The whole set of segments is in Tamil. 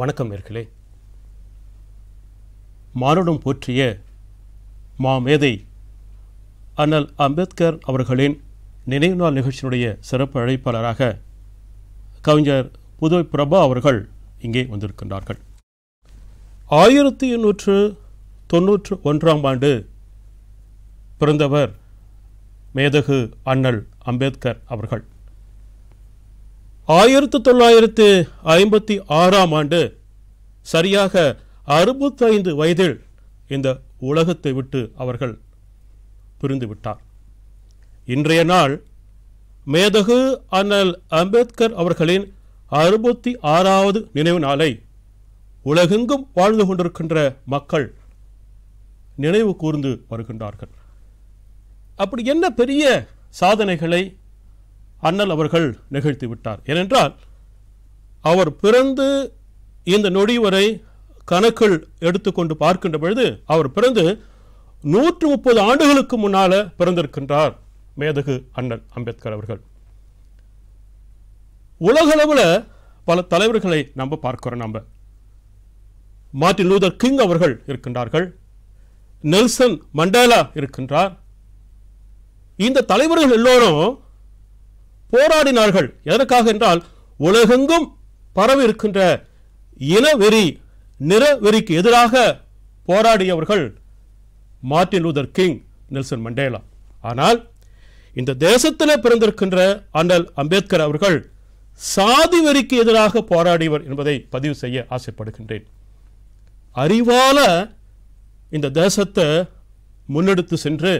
வணக்கம் இருக்கலே மானுடம் போற்றிய மாமேதை அண்ணல் அம்பேத்கர் அவர்களின் நினைவு நாள் நிகழ்ச்சியினுடைய சிறப்பு அழைப்பாளராக கவிஞர் புதுவை பிரபா அவர்கள் இங்கே வந்திருக்கின்றார்கள் ஆயிரத்தி எண்ணூற்று தொன்னூற்று ஒன்றாம் ஆண்டு பிறந்தவர் மேதகு அண்ணல் அம்பேத்கர் அவர்கள் ஆயிரத்து தொள்ளாயிரத்து ஐம்பத்தி ஆறாம் ஆண்டு சரியாக அறுபத்தைந்து வயதில் இந்த உலகத்தை விட்டு அவர்கள் பிரிந்துவிட்டார் இன்றைய நாள் மேதகு அண்ணல் அம்பேத்கர் அவர்களின் அறுபத்தி ஆறாவது நினைவு நாளை உலகெங்கும் வாழ்ந்து கொண்டிருக்கின்ற மக்கள் நினைவு கூர்ந்து வருகின்றார்கள் அப்படி என்ன பெரிய சாதனைகளை அண்ணல் அவர்கள் நிகழ்த்தி விட்டார் ஏனென்றால் அவர் பிறந்து இந்த நொடி வரை கணக்கில் எடுத்துக்கொண்டு பார்க்கின்ற பொழுது அவர் பிறந்து நூற்று முப்பது ஆண்டுகளுக்கு முன்னால பிறந்திருக்கின்றார் மேதகு அண்ணல் அம்பேத்கர் அவர்கள் உலகளவில் பல தலைவர்களை நம்ம பார்க்கிறோம் நம்ம மார்டின் லூதர் கிங் அவர்கள் இருக்கின்றார்கள் நெல்சன் மண்டேலா இருக்கின்றார் இந்த தலைவர்கள் எல்லோரும் போராடினார்கள் எதற்காக என்றால் உலகெங்கும் பரவி இருக்கின்ற இனவெறி நிறவெறிக்கு எதிராக போராடியவர்கள் Martin Luther King Nelson Mandela ஆனால் இந்த தேசத்தில் பிறந்திருக்கின்ற அண்ணல் அம்பேத்கர் அவர்கள் சாதி வெறிக்கு எதிராக போராடியவர் என்பதை பதிவு செய்ய ஆசைப்படுகின்றேன் அறிவால இந்த தேசத்தை முன்னெடுத்து சென்று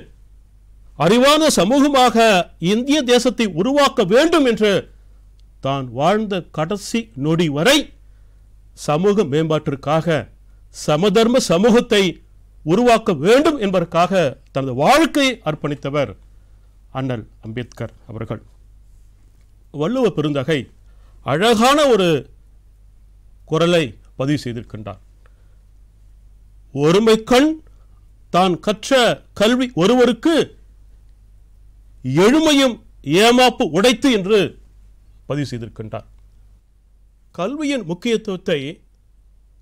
அறிவான சமூகமாக இந்திய தேசத்தை உருவாக்க வேண்டும் என்று தான் வாழ்ந்த கடைசி நொடி வரை சமூக மேம்பாட்டிற்காக சமதர்ம சமூகத்தை உருவாக்க வேண்டும் என்பதற்காக தனது வாழ்க்கையை அர்ப்பணித்தவர் அண்ணல் அம்பேத்கர் அவர்கள் வள்ளுவ பெருந்தகை அழகான ஒரு குரலை பதிவு செய்திருக்கின்றார் ஒருமை கண் தான் கற்ற கல்வி ஒருவருக்கு எழுமையும் ஏமாப்பு உடைத்து என்று பதிவு செய்திருக்கின்றார் கல்வியின் முக்கியத்துவத்தை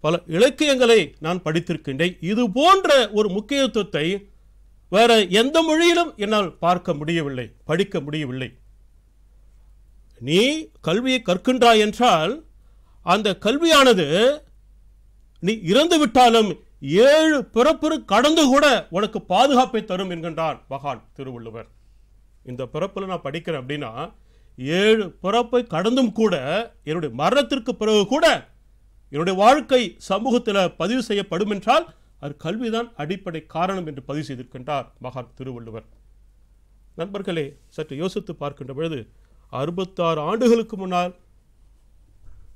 பல இலக்கியங்களை நான் படித்திருக்கின்றேன் இது போன்ற ஒரு முக்கியத்துவத்தை வேற எந்த மொழியிலும் என்னால் பார்க்க முடியவில்லை படிக்க முடியவில்லை நீ கல்வியை கற்கின்றாய் என்றால் அந்த கல்வியானது நீ இறந்து விட்டாலும் ஏழு பிறப்பிற்கு கடந்து கூட உனக்கு பாதுகாப்பை தரும் என்கின்றார் மகான் திருவள்ளுவர் இந்த பிறப்பில் நான் படிக்கிறேன் அப்படின்னா ஏழு பிறப்பை கடந்தும் கூட என்னுடைய மரணத்திற்கு பிறகு கூட என்னுடைய வாழ்க்கை சமூகத்தில் பதிவு செய்யப்படும் என்றால் அது கல்விதான் அடிப்படை காரணம் என்று பதிவு செய்திருக்கின்றார் மகான் திருவள்ளுவர் நண்பர்களே சற்று யோசித்து பார்க்கின்ற பொழுது அறுபத்தாறு ஆண்டுகளுக்கு முன்னால்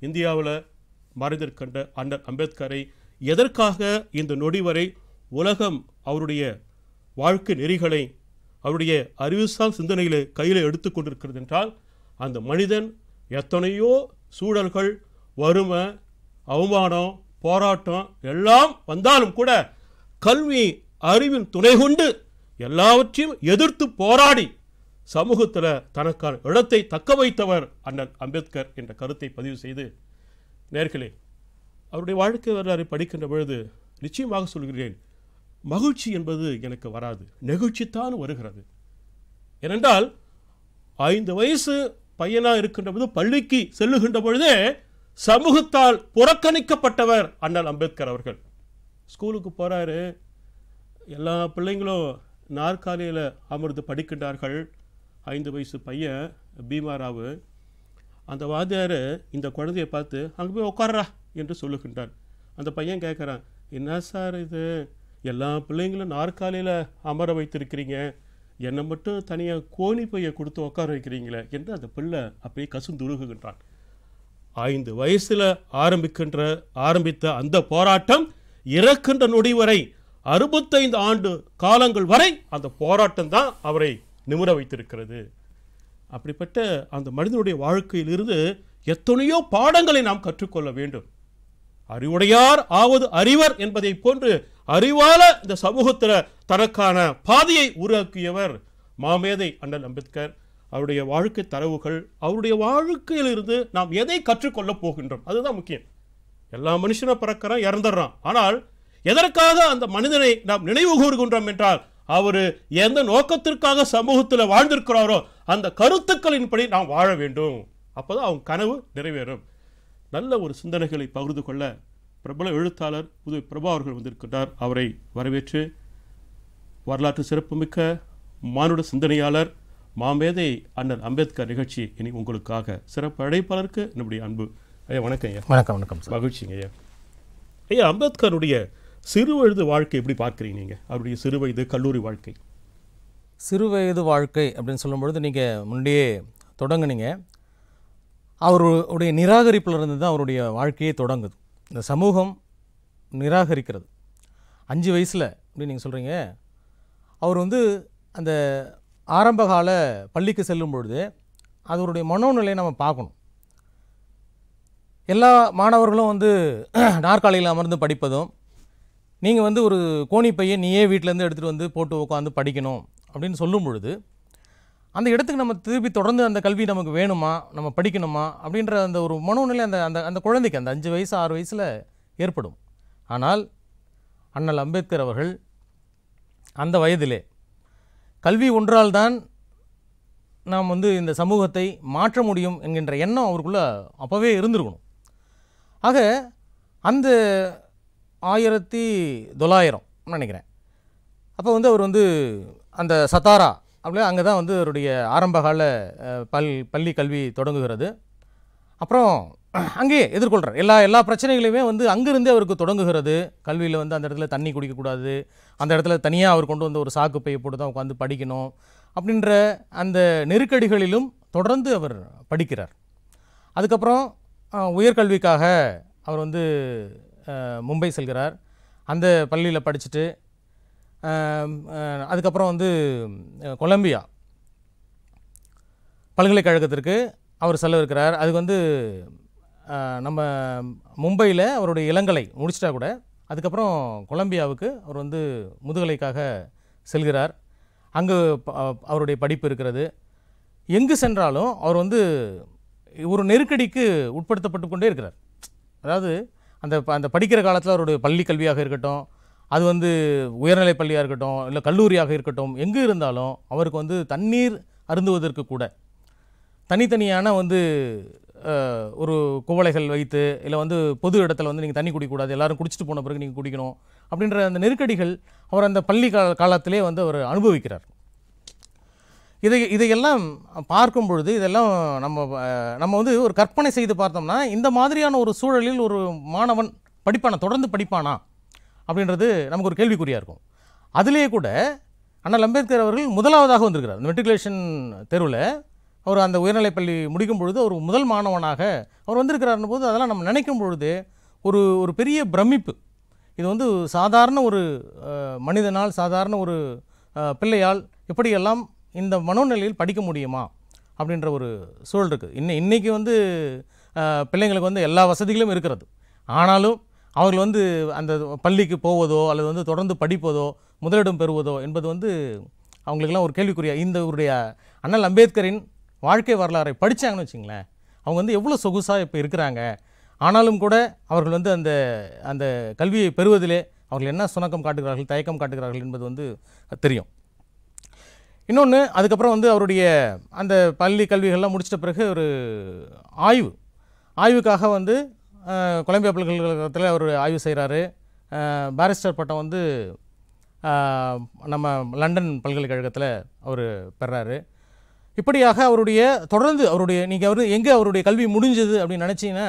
இந்தியாவில் மறைந்திருக்கின்ற அண்ணன் அம்பேத்கரை எதற்காக இந்த நொடி வரை உலகம் அவருடைய வாழ்க்கை நெறிகளை அவருடைய அறிவுசார் சிந்தனையில் கையில் எடுத்து கொண்டிருக்கிறது என்றால் அந்த மனிதன் எத்தனையோ சூழல்கள் வறுமை அவமானம் போராட்டம் எல்லாம் வந்தாலும் கூட கல்வி அறிவின் துணை கொண்டு எல்லாவற்றையும் எதிர்த்து போராடி சமூகத்தில் தனக்கான இடத்தை தக்க வைத்தவர் அண்ணன் அம்பேத்கர் என்ற கருத்தை பதிவு செய்து நேர்களே அவருடைய வாழ்க்கை வரலாறு படிக்கின்ற பொழுது நிச்சயமாக சொல்கிறேன் மகிழ்ச்சி என்பது எனக்கு வராது நெகிழ்ச்சித்தான் வருகிறது ஏனென்றால் ஐந்து வயசு பையனாக இருக்கின்ற போது பள்ளிக்கு செல்லுகின்ற பொழுதே சமூகத்தால் புறக்கணிக்கப்பட்டவர் அண்ணல் அம்பேத்கர் அவர்கள் ஸ்கூலுக்கு போகிறாரு எல்லா பிள்ளைங்களும் நாற்காலியில் அமர்ந்து படிக்கின்றார்கள் ஐந்து வயசு பையன் பீமாராவு அந்த வாத்தியார் இந்த குழந்தையை பார்த்து அங்கே போய் உட்காரா என்று சொல்லுகின்றான் அந்த பையன் கேட்குறான் என்ன சார் இது எல்லா பிள்ளைங்களும் நாற்காலியில் அமர வைத்திருக்கிறீங்க என்னை மட்டும் தனியாக கோணி பையை கொடுத்து உட்கார வைக்கிறீங்களே என்று அந்த பிள்ளை அப்படியே கசுந்துருகுகின்றான் ஐந்து வயசில் ஆரம்பிக்கின்ற ஆரம்பித்த அந்த போராட்டம் இறக்கின்ற நொடி வரை அறுபத்தைந்து ஆண்டு காலங்கள் வரை அந்த போராட்டம் தான் அவரை நிமிர வைத்திருக்கிறது அப்படிப்பட்ட அந்த மனிதனுடைய வாழ்க்கையிலிருந்து எத்தனையோ பாடங்களை நாம் கற்றுக்கொள்ள வேண்டும் அறிவுடையார் ஆவது அறிவர் என்பதை போன்று அறிவால இந்த சமூகத்தில் தனக்கான பாதையை உருவாக்கியவர் மாமேதை அண்ணல் அம்பேத்கர் அவருடைய வாழ்க்கை தரவுகள் அவருடைய வாழ்க்கையிலிருந்து நாம் எதை கற்றுக்கொள்ளப் போகின்றோம் அதுதான் முக்கியம் எல்லா மனுஷனும் பிறக்கிறான் இறந்துடுறான் ஆனால் எதற்காக அந்த மனிதனை நாம் நினைவு கூறுகின்றோம் என்றால் அவர் எந்த நோக்கத்திற்காக சமூகத்தில் வாழ்ந்திருக்கிறாரோ அந்த கருத்துக்களின்படி நாம் வாழ வேண்டும் அப்போதான் அவன் கனவு நிறைவேறும் நல்ல ஒரு சிந்தனைகளை பகிர்ந்து கொள்ள பிரபல எழுத்தாளர் உதவி பிரபா அவர்கள் வந்திருக்கின்றார் அவரை வரவேற்று வரலாற்று சிறப்புமிக்க மானுட சிந்தனையாளர் மாமேதை அண்ணன் அம்பேத்கர் நிகழ்ச்சி இனி உங்களுக்காக சிறப்பு அழைப்பாளருக்கு என்னுடைய அன்பு ஐயா வணக்கம் ஐயா வணக்கம் வணக்கம் மகிழ்ச்சிங்க ஐயா ஐயா அம்பேத்கருடைய சிறு வயது வாழ்க்கை எப்படி பார்க்குறீங்க நீங்கள் அவருடைய சிறு வயது கல்லூரி வாழ்க்கை சிறு வயது வாழ்க்கை அப்படின்னு சொல்லும்பொழுது நீங்கள் முன்னே தொடங்குனீங்க அவருடைய நிராகரிப்பிலிருந்து தான் அவருடைய வாழ்க்கையே தொடங்குது இந்த சமூகம் நிராகரிக்கிறது அஞ்சு வயசில் அப்படின்னு நீங்கள் சொல்கிறீங்க அவர் வந்து அந்த ஆரம்பகால பள்ளிக்கு செல்லும் பொழுது அதனுடைய மனோநிலையை நம்ம பார்க்கணும் எல்லா மாணவர்களும் வந்து நாற்காலியில் அமர்ந்து படிப்பதும் நீங்கள் வந்து ஒரு கோணிப்பையை நீயே வீட்டிலேருந்து எடுத்துகிட்டு வந்து போட்டு உட்காந்து படிக்கணும் அப்படின்னு சொல்லும் பொழுது அந்த இடத்துக்கு நம்ம திருப்பி தொடர்ந்து அந்த கல்வி நமக்கு வேணுமா நம்ம படிக்கணுமா அப்படின்ற அந்த ஒரு மனோநிலை அந்த அந்த அந்த குழந்தைக்கு அந்த அஞ்சு வயசு ஆறு வயசில் ஏற்படும் ஆனால் அண்ணல் அம்பேத்கர் அவர்கள் அந்த வயதிலே கல்வி ஒன்றால் தான் நாம் வந்து இந்த சமூகத்தை மாற்ற முடியும் என்கின்ற எண்ணம் அவருக்குள்ளே அப்போவே இருந்திருக்கணும் ஆக அந்த ஆயிரத்தி தொள்ளாயிரம் நினைக்கிறேன் அப்போ வந்து அவர் வந்து அந்த சத்தாரா அப்படியே அங்கே தான் வந்து அவருடைய ஆரம்பகால பல் பள்ளி கல்வி தொடங்குகிறது அப்புறம் அங்கேயே எதிர்கொள்கிறார் எல்லா எல்லா பிரச்சனைகளையுமே வந்து அங்கேருந்தே அவருக்கு தொடங்குகிறது கல்வியில் வந்து அந்த இடத்துல தண்ணி குடிக்கக்கூடாது அந்த இடத்துல தனியாக அவர் கொண்டு வந்து ஒரு சாக்கு பையை போட்டு தான் உட்காந்து படிக்கணும் அப்படின்ற அந்த நெருக்கடிகளிலும் தொடர்ந்து அவர் படிக்கிறார் அதுக்கப்புறம் உயர்கல்விக்காக அவர் வந்து மும்பை செல்கிறார் அந்த பள்ளியில் படிச்சுட்டு அதுக்கப்புறம் வந்து கொலம்பியா பல்கலைக்கழகத்திற்கு அவர் செல்லவிருக்கிறார் அதுக்கு வந்து நம்ம மும்பையில் அவருடைய இளங்கலை முடிச்சிட்டா கூட அதுக்கப்புறம் கொலம்பியாவுக்கு அவர் வந்து முதுகலைக்காக செல்கிறார் அங்கு அவருடைய படிப்பு இருக்கிறது எங்கு சென்றாலும் அவர் வந்து ஒரு நெருக்கடிக்கு உட்படுத்தப்பட்டு கொண்டே இருக்கிறார் அதாவது அந்த அந்த படிக்கிற காலத்தில் அவருடைய பள்ளி கல்வியாக இருக்கட்டும் அது வந்து உயர்நிலை பள்ளியாக இருக்கட்டும் இல்லை கல்லூரியாக இருக்கட்டும் எங்கே இருந்தாலும் அவருக்கு வந்து தண்ணீர் அருந்துவதற்கு கூட தனித்தனியான வந்து ஒரு குவளைகள் வைத்து இல்லை வந்து பொது இடத்துல வந்து நீங்கள் தண்ணி குடிக்கக்கூடாது எல்லோரும் குடிச்சிட்டு போன பிறகு நீங்கள் குடிக்கணும் அப்படின்ற அந்த நெருக்கடிகள் அவர் அந்த பள்ளி கால காலத்திலே வந்து அவர் அனுபவிக்கிறார் இதை இதையெல்லாம் பார்க்கும் பொழுது இதெல்லாம் நம்ம நம்ம வந்து ஒரு கற்பனை செய்து பார்த்தோம்னா இந்த மாதிரியான ஒரு சூழலில் ஒரு மாணவன் படிப்பானா தொடர்ந்து படிப்பானா அப்படின்றது நமக்கு ஒரு கேள்விக்குறியாக இருக்கும் அதுலேயே கூட அண்ணல் அம்பேத்கர் அவர்கள் முதலாவதாக வந்திருக்கிறார் இந்த மெட்ரிகுலேஷன் தெருவில் அவர் அந்த உயர்நிலைப்பள்ளி முடிக்கும் பொழுது ஒரு முதல் மாணவனாக அவர் வந்திருக்கிறார்னு போது அதெல்லாம் நம்ம நினைக்கும் பொழுது ஒரு ஒரு பெரிய பிரமிப்பு இது வந்து சாதாரண ஒரு மனிதனால் சாதாரண ஒரு பிள்ளையால் எப்படியெல்லாம் இந்த மனோநிலையில் படிக்க முடியுமா அப்படின்ற ஒரு சூழல் இருக்குது இன்னை இன்றைக்கி வந்து பிள்ளைங்களுக்கு வந்து எல்லா வசதிகளும் இருக்கிறது ஆனாலும் அவர்கள் வந்து அந்த பள்ளிக்கு போவதோ அல்லது வந்து தொடர்ந்து படிப்பதோ முதலிடம் பெறுவதோ என்பது வந்து அவங்களுக்கெல்லாம் ஒரு கேள்விக்குரிய இந்த இவருடைய அண்ணல் அம்பேத்கரின் வாழ்க்கை வரலாறை படித்தாங்கன்னு வச்சிங்களேன் அவங்க வந்து எவ்வளோ சொகுசாக இப்போ இருக்கிறாங்க ஆனாலும் கூட அவர்கள் வந்து அந்த அந்த கல்வியை பெறுவதிலே அவர்கள் என்ன சுணக்கம் காட்டுகிறார்கள் தயக்கம் காட்டுகிறார்கள் என்பது வந்து தெரியும் இன்னொன்று அதுக்கப்புறம் வந்து அவருடைய அந்த பள்ளி கல்விகள்லாம் முடிச்சிட்ட பிறகு ஒரு ஆய்வு ஆய்வுக்காக வந்து கொலம்பியா பல்கலைக்கழகத்தில் அவர் ஆய்வு செய்கிறாரு பாரிஸ்டர் பட்டம் வந்து நம்ம லண்டன் பல்கலைக்கழகத்தில் அவர் பெறாரு இப்படியாக அவருடைய தொடர்ந்து அவருடைய நீங்கள் அவர் எங்கே அவருடைய கல்வி முடிஞ்சது அப்படின்னு நினச்சிங்கன்னா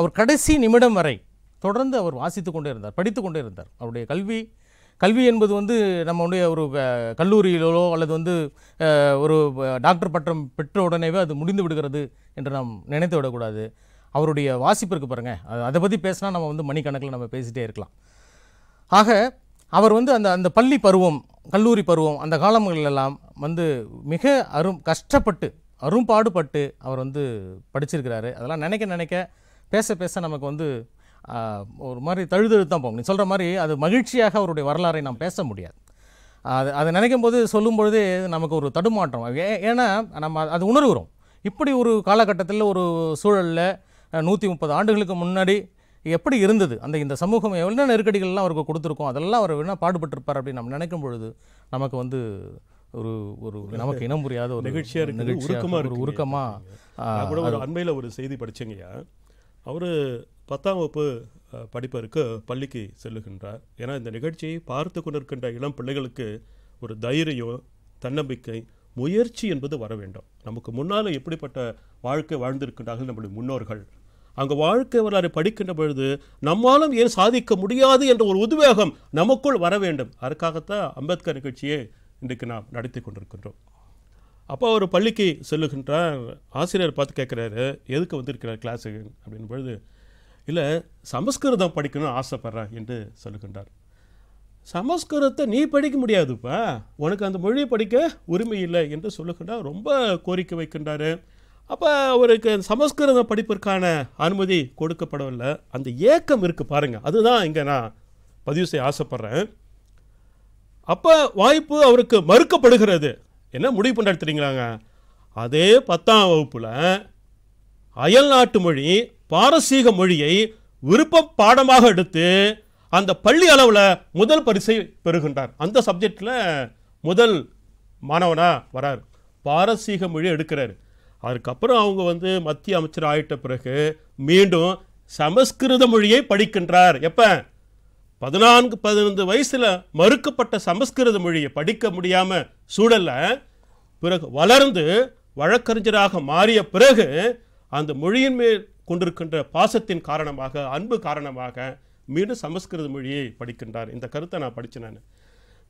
அவர் கடைசி நிமிடம் வரை தொடர்ந்து அவர் வாசித்து கொண்டே இருந்தார் படித்து கொண்டே இருந்தார் அவருடைய கல்வி கல்வி என்பது வந்து நம்மளுடைய ஒரு கல்லூரியிலோ அல்லது வந்து ஒரு டாக்டர் பட்டம் பெற்ற உடனேவே அது முடிந்து விடுகிறது என்று நாம் நினைத்து விடக்கூடாது அவருடைய வாசிப்பு இருக்குது பாருங்கள் அதை பற்றி பேசினா நம்ம வந்து மணிக்கணக்கில் நம்ம பேசிகிட்டே இருக்கலாம் ஆக அவர் வந்து அந்த அந்த பள்ளி பருவம் கல்லூரி பருவம் அந்த காலங்களெல்லாம் வந்து மிக அரும் கஷ்டப்பட்டு அரும்பாடுபட்டு அவர் வந்து படிச்சிருக்கிறாரு அதெல்லாம் நினைக்க நினைக்க பேச பேச நமக்கு வந்து ஒரு மாதிரி தழுதழுத்தான் போகும் நீ சொல்கிற மாதிரி அது மகிழ்ச்சியாக அவருடைய வரலாறை நாம் பேச முடியாது அது அதை நினைக்கும் போது சொல்லும் பொழுதே நமக்கு ஒரு தடுமாற்றம் ஏன்னா நம்ம அது உணர்கிறோம் இப்படி ஒரு காலகட்டத்தில் ஒரு சூழலில் நூற்றி முப்பது ஆண்டுகளுக்கு முன்னாடி எப்படி இருந்தது அந்த இந்த சமூகம் எவ்வளோ நெருக்கடிகள்லாம் அவருக்கு கொடுத்துருக்கோம் அதெல்லாம் அவர் வேணால் பாடுபட்டிருப்பார் அப்படின்னு நம்ம நினைக்கும் பொழுது நமக்கு வந்து ஒரு ஒரு நமக்கு இனம் புரியாத ஒரு நிகழ்ச்சியாக இருக்குது உருக்கமாக ஒரு உருக்கமாக கூட ஒரு அண்மையில் ஒரு செய்தி படித்தங்கய்யா அவர் பத்தாம் வகுப்பு படிப்பிற்கு பள்ளிக்கு செல்லுகின்றார் ஏன்னா இந்த நிகழ்ச்சியை பார்த்து கொண்டிருக்கின்ற இளம் பிள்ளைகளுக்கு ஒரு தைரியம் தன்னம்பிக்கை முயற்சி என்பது வர வேண்டும் நமக்கு முன்னால் எப்படிப்பட்ட வாழ்க்கை வாழ்ந்திருக்கின்றார்கள் நம்முடைய முன்னோர்கள் அங்கே வாழ்க்கை வரலாறு படிக்கின்ற பொழுது நம்மாலும் ஏன் சாதிக்க முடியாது என்ற ஒரு உத்வேகம் நமக்குள் வர வேண்டும் அதற்காகத்தான் அம்பேத்கர் நிகழ்ச்சியை இன்றைக்கு நாம் நடத்தி கொண்டிருக்கின்றோம் அப்போ அவர் பள்ளிக்கு செல்லுகின்றார் ஆசிரியர் பார்த்து கேட்குறாரு எதுக்கு வந்திருக்கிறார் கிளாஸுக்கு அப்படின் பொழுது இல்லை சமஸ்கிருதம் படிக்கணும்னு ஆசைப்பட்றேன் என்று சொல்லுகின்றார் சமஸ்கிருதத்தை நீ படிக்க முடியாதுப்பா உனக்கு அந்த மொழியை படிக்க உரிமை இல்லை என்று சொல்லுகின்றார் ரொம்ப கோரிக்கை வைக்கின்றாரு அப்போ அவருக்கு சமஸ்கிருத படிப்பிற்கான அனுமதி கொடுக்கப்படவில்லை அந்த ஏக்கம் இருக்குது பாருங்கள் அதுதான் இங்கே நான் பதிவு செய்ய ஆசைப்பட்றேன் அப்போ வாய்ப்பு அவருக்கு மறுக்கப்படுகிறது என்ன முடிவு பண்ண எடுத்துறீங்களாங்க அதே பத்தாம் வகுப்பில் அயல் நாட்டு மொழி பாரசீக மொழியை விருப்ப பாடமாக எடுத்து அந்த பள்ளி அளவில் முதல் பரிசை பெறுகின்றார் அந்த சப்ஜெக்டில் முதல் மாணவனாக வரார் பாரசீக மொழி எடுக்கிறார் அதுக்கப்புறம் அவங்க வந்து மத்திய அமைச்சர் ஆயிட்ட பிறகு மீண்டும் சமஸ்கிருத மொழியை படிக்கின்றார் எப்போ பதினான்கு பதினைந்து வயசில் மறுக்கப்பட்ட சமஸ்கிருத மொழியை படிக்க முடியாமல் சூழலில் பிறகு வளர்ந்து வழக்கறிஞராக மாறிய பிறகு அந்த மொழியின் மேல் கொண்டிருக்கின்ற பாசத்தின் காரணமாக அன்பு காரணமாக மீண்டும் சமஸ்கிருத மொழியை படிக்கின்றார் இந்த கருத்தை நான் படித்தேன் நான்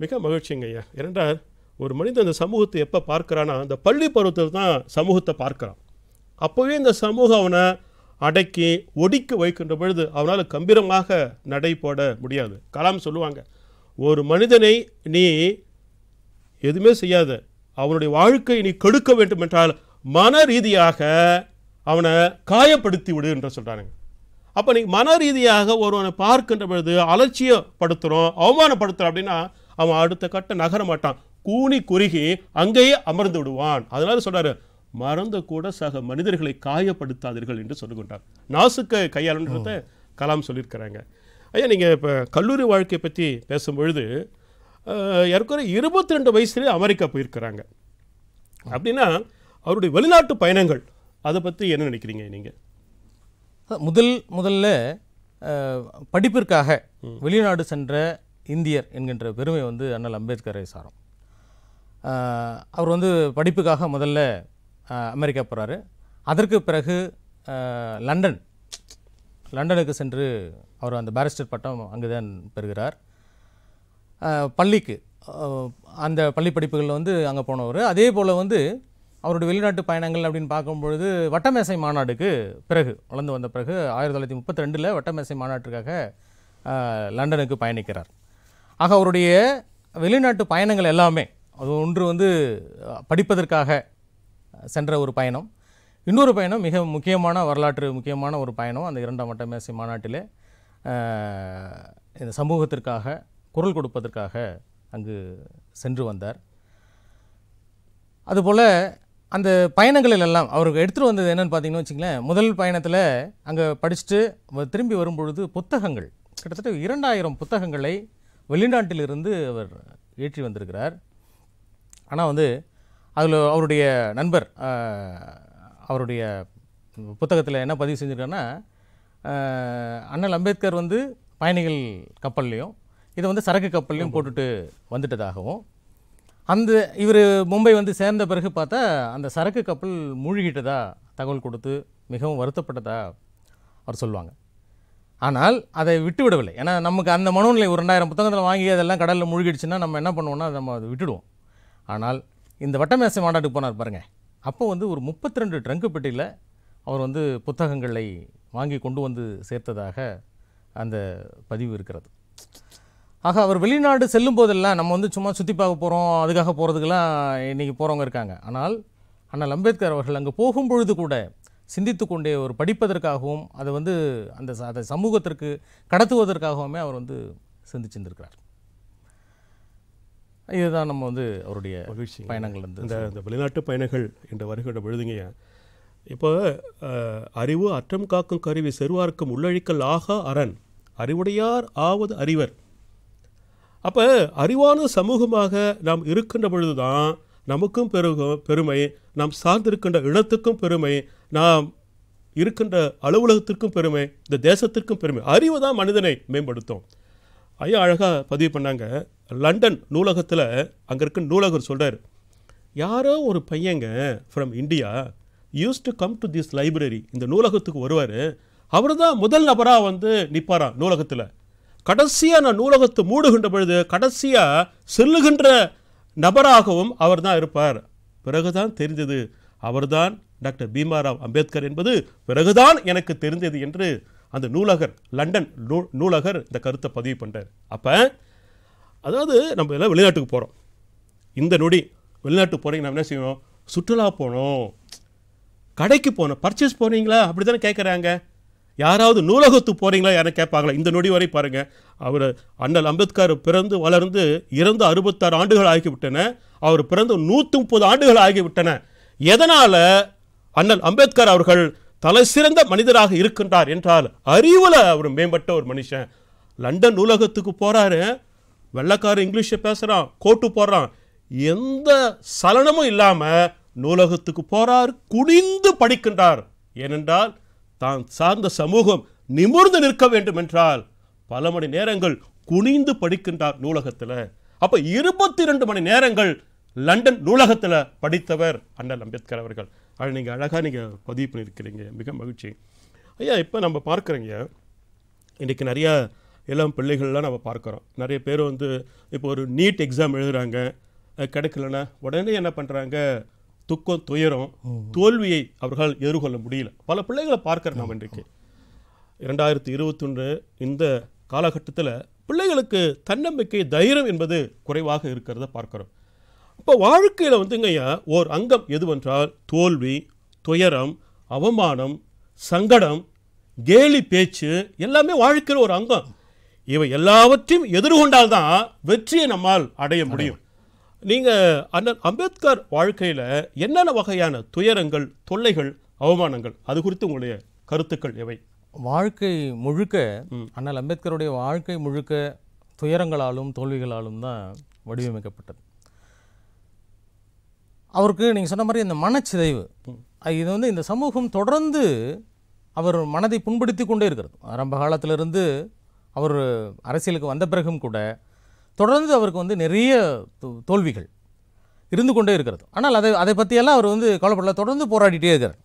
மிக மகிழ்ச்சிங்க ஐயா இரண்டாவது ஒரு மனிதன் இந்த சமூகத்தை எப்போ பார்க்குறானா அந்த பள்ளி பருவத்தில் தான் சமூகத்தை பார்க்குறான் அப்போவே இந்த சமூகம் அவனை அடக்கி ஒடிக்க வைக்கின்ற பொழுது அவனால் கம்பீரமாக நடை போட முடியாது கலாம் சொல்லுவாங்க ஒரு மனிதனை நீ எதுவுமே செய்யாத அவனுடைய வாழ்க்கையை நீ கெடுக்க வேண்டும் என்றால் மன ரீதியாக அவனை காயப்படுத்தி விடு என்று சொல்கிறாங்க அப்போ நீ மன ரீதியாக ஒருவனை பார்க்கின்ற பொழுது அலட்சியப்படுத்துகிறோம் அவமானப்படுத்துகிறோம் அப்படின்னா அவன் அடுத்த கட்ட நகர மாட்டான் கூனி குறுகி அங்கேயே அமர்ந்து விடுவான் அதனால சொல்றாரு மறந்து கூட சக மனிதர்களை காயப்படுத்தாதீர்கள் என்று சொல்லுகின்றார் நாசுக்க கையாளுன்றத கலாம் சொல்லியிருக்கிறாங்க ஐயா நீங்கள் இப்போ கல்லூரி வாழ்க்கையை பற்றி பேசும்பொழுது ஏற்கனவே இருபத்தி ரெண்டு வயசுலேயே அமெரிக்கா போயிருக்கிறாங்க அப்படின்னா அவருடைய வெளிநாட்டு பயணங்கள் அதை பற்றி என்ன நினைக்கிறீங்க நீங்கள் முதல் முதல்ல படிப்பிற்காக வெளிநாடு சென்ற இந்தியர் என்கின்ற பெருமை வந்து அண்ணல் அம்பேத்கரை சாரம் அவர் வந்து படிப்புக்காக முதல்ல அமெரிக்கா போகிறாரு அதற்கு பிறகு லண்டன் லண்டனுக்கு சென்று அவர் அந்த பேரிஸ்டர் பட்டம் அங்கே தான் பெறுகிறார் பள்ளிக்கு அந்த பள்ளி படிப்புகளில் வந்து அங்கே போனவர் அதே போல் வந்து அவருடைய வெளிநாட்டு பயணங்கள் அப்படின்னு பார்க்கும்பொழுது வட்டமேசை மாநாடுக்கு பிறகு வளர்ந்து வந்த பிறகு ஆயிரத்தி தொள்ளாயிரத்தி முப்பத்தி ரெண்டில் வட்டமேசை மாநாட்டுக்காக லண்டனுக்கு பயணிக்கிறார் ஆக அவருடைய வெளிநாட்டு பயணங்கள் எல்லாமே அது ஒன்று வந்து படிப்பதற்காக சென்ற ஒரு பயணம் இன்னொரு பயணம் மிக முக்கியமான வரலாற்று முக்கியமான ஒரு பயணம் அந்த இரண்டாம் வட்ட மேசை மாநாட்டிலே இந்த சமூகத்திற்காக குரல் கொடுப்பதற்காக அங்கு சென்று வந்தார் அதுபோல் அந்த பயணங்களில் எல்லாம் அவருக்கு எடுத்துகிட்டு வந்தது என்னென்னு பார்த்தீங்கன்னா வச்சிங்களேன் முதல் பயணத்தில் அங்கே படிச்சுட்டு திரும்பி வரும்பொழுது புத்தகங்கள் கிட்டத்தட்ட இரண்டாயிரம் புத்தகங்களை வெளிநாட்டிலிருந்து அவர் ஏற்றி வந்திருக்கிறார் ஆனால் வந்து அதில் அவருடைய நண்பர் அவருடைய புத்தகத்தில் என்ன பதிவு செஞ்சுருக்காருன்னா அண்ணல் அம்பேத்கர் வந்து பயணிகள் கப்பல்லையும் இதை வந்து சரக்கு கப்பல்லையும் போட்டுட்டு வந்துட்டதாகவும் அந்த இவர் மும்பை வந்து சேர்ந்த பிறகு பார்த்தா அந்த சரக்கு கப்பல் மூழ்கிட்டதா தகவல் கொடுத்து மிகவும் வருத்தப்பட்டதா அவர் சொல்லுவாங்க ஆனால் அதை விட்டு விடவில்லை ஏன்னா நமக்கு அந்த மனோநிலை ஒரு ரெண்டாயிரம் புத்தகத்தில் வாங்கி அதெல்லாம் கடலில் மூழ்கிடுச்சுன்னா நம்ம என்ன பண்ணுவோம்னா நம்ம அதை விட்டுடுவோம் ஆனால் இந்த வட்டமேசை மாநாட்டுக்கு போனார் பாருங்கள் அப்போ வந்து ஒரு முப்பத்தி ரெண்டு ட்ரங்கு பெட்டியில் அவர் வந்து புத்தகங்களை வாங்கி கொண்டு வந்து சேர்த்ததாக அந்த பதிவு இருக்கிறது ஆக அவர் வெளிநாடு செல்லும் போதெல்லாம் நம்ம வந்து சும்மா சுற்றி பார்க்க போகிறோம் அதுக்காக போகிறதுக்கெல்லாம் இன்றைக்கி போகிறவங்க இருக்காங்க ஆனால் அண்ணல் அம்பேத்கர் அவர்கள் அங்கே போகும் பொழுது கூட சிந்தித்து கொண்டே ஒரு படிப்பதற்காகவும் அதை வந்து அந்த அதை சமூகத்திற்கு கடத்துவதற்காகவுமே அவர் வந்து சிந்திச்சிருந்திருக்கிறார் இதுதான் நம்ம வந்து அவருடைய மகிழ்ச்சி பயணங்கள் இந்த இந்த வெளிநாட்டு பயணங்கள் என்ற வருகின்ற பொழுதுங்க இப்போ அறிவு அற்றம் காக்கும் கருவி செருவார்க்கும் உள்ளழிக்கல் ஆகா அரண் அறிவுடையார் ஆவது அறிவர் அப்போ அறிவான சமூகமாக நாம் இருக்கின்ற பொழுது தான் நமக்கும் பெருகும் பெருமை நாம் சார்ந்திருக்கின்ற இனத்துக்கும் பெருமை நாம் இருக்கின்ற அலுவலகத்திற்கும் பெருமை இந்த தேசத்திற்கும் பெருமை அறிவு தான் மனிதனை மேம்படுத்தும் ஐயா அழகாக பதிவு பண்ணாங்க லண்டன் நூலகத்தில் அங்கே இருக்க நூலகர் சொல்கிறார் யாரோ ஒரு பையங்க from India use to come to this library இந்த நூலகத்துக்கு வருவார் அவர் தான் முதல் நபராக வந்து நிற்பாராம் நூலகத்தில் கடைசியாக நான் நூலகத்தை மூடுகின்ற பொழுது கடைசியாக செல்லுகின்ற நபராகவும் அவர் தான் இருப்பார் பிறகுதான் தெரிந்தது அவர்தான் டாக்டர் பீமாராவ் அம்பேத்கர் என்பது பிறகுதான் எனக்கு தெரிந்தது என்று அந்த நூலகர் லண்டன் நூ நூலகர் இந்த கருத்தை பதிவு பண்ணுறார் அப்போ அதாவது நம்ம எல்லாம் வெளிநாட்டுக்கு போகிறோம் இந்த நொடி வெளிநாட்டுக்கு போகிறீங்க நம்ம என்ன செய்யணும் சுற்றுலா போகணும் கடைக்கு போனோம் பர்ச்சேஸ் போகிறீங்களா அப்படி தானே கேட்குறாங்க யாராவது நூலகத்துக்கு போகிறீங்களா யாரும் கேட்பாங்களா இந்த நொடி வரை பாருங்கள் அவர் அண்ணல் அம்பேத்கர் பிறந்து வளர்ந்து இறந்து அறுபத்தாறு ஆண்டுகள் ஆகிவிட்டன அவர் பிறந்து நூற்றி முப்பது ஆண்டுகள் ஆகிவிட்டன எதனால் அண்ணல் அம்பேத்கர் அவர்கள் தலை சிறந்த மனிதராக இருக்கின்றார் என்றால் அறிவில் அவர் மேம்பட்ட ஒரு மனுஷன் லண்டன் நூலகத்துக்கு போகிறாரு வெள்ளக்காரன் இங்கிலீஷை பேசுகிறான் கோட்டு போடுறான் எந்த சலனமும் இல்லாமல் நூலகத்துக்கு போகிறார் குனிந்து படிக்கின்றார் ஏனென்றால் தான் சார்ந்த சமூகம் நிமிர்ந்து நிற்க வேண்டும் என்றால் பல மணி நேரங்கள் குனிந்து படிக்கின்றார் நூலகத்தில் அப்போ இருபத்தி ரெண்டு மணி நேரங்கள் லண்டன் நூலகத்தில் படித்தவர் அண்ணல் அம்பேத்கர் அவர்கள் அதை நீங்கள் அழகாக நீங்கள் பதிவு பண்ணியிருக்கிறீங்க மிக மகிழ்ச்சி ஐயா இப்போ நம்ம பார்க்குறீங்க இன்றைக்கி நிறையா இளம் பிள்ளைகள்லாம் நம்ம பார்க்குறோம் நிறைய பேர் வந்து இப்போ ஒரு நீட் எக்ஸாம் எழுதுகிறாங்க கிடைக்கலன்னா உடனே என்ன பண்ணுறாங்க துக்கம் துயரம் தோல்வியை அவர்கள் எதிர்கொள்ள முடியல பல பிள்ளைகளை பார்க்குறேன் நாம் இன்றைக்கு இரண்டாயிரத்தி இருபத்தொன்று இந்த காலகட்டத்தில் பிள்ளைகளுக்கு தன்னம்பிக்கை தைரியம் என்பது குறைவாக இருக்கிறத பார்க்குறோம் இப்போ வாழ்க்கையில் வந்துங்கய்யா ஓர் அங்கம் எதுவென்றால் தோல்வி துயரம் அவமானம் சங்கடம் கேலி பேச்சு எல்லாமே வாழ்க்கையில் ஒரு அங்கம் இவை எல்லாவற்றையும் எதிர்கொண்டால் தான் வெற்றியை நம்மால் அடைய முடியும் நீங்கள் அண்ணன் அம்பேத்கர் வாழ்க்கையில் என்னென்ன வகையான துயரங்கள் தொல்லைகள் அவமானங்கள் அது குறித்து உங்களுடைய கருத்துக்கள் எவை வாழ்க்கை முழுக்க அண்ணல் அம்பேத்கருடைய வாழ்க்கை முழுக்க துயரங்களாலும் தோல்விகளாலும் தான் வடிவமைக்கப்பட்டது அவருக்கு நீங்கள் சொன்ன மாதிரி இந்த மனச்சிதைவு இது வந்து இந்த சமூகம் தொடர்ந்து அவர் மனதை புண்படுத்தி கொண்டே இருக்கிறது ஆரம்ப காலத்திலிருந்து அவர் அரசியலுக்கு வந்த பிறகும் கூட தொடர்ந்து அவருக்கு வந்து நிறைய தோல்விகள் இருந்து கொண்டே இருக்கிறது ஆனால் அதை அதை பற்றியெல்லாம் அவர் வந்து கவலைப்படல தொடர்ந்து போராடிட்டே இருக்கார்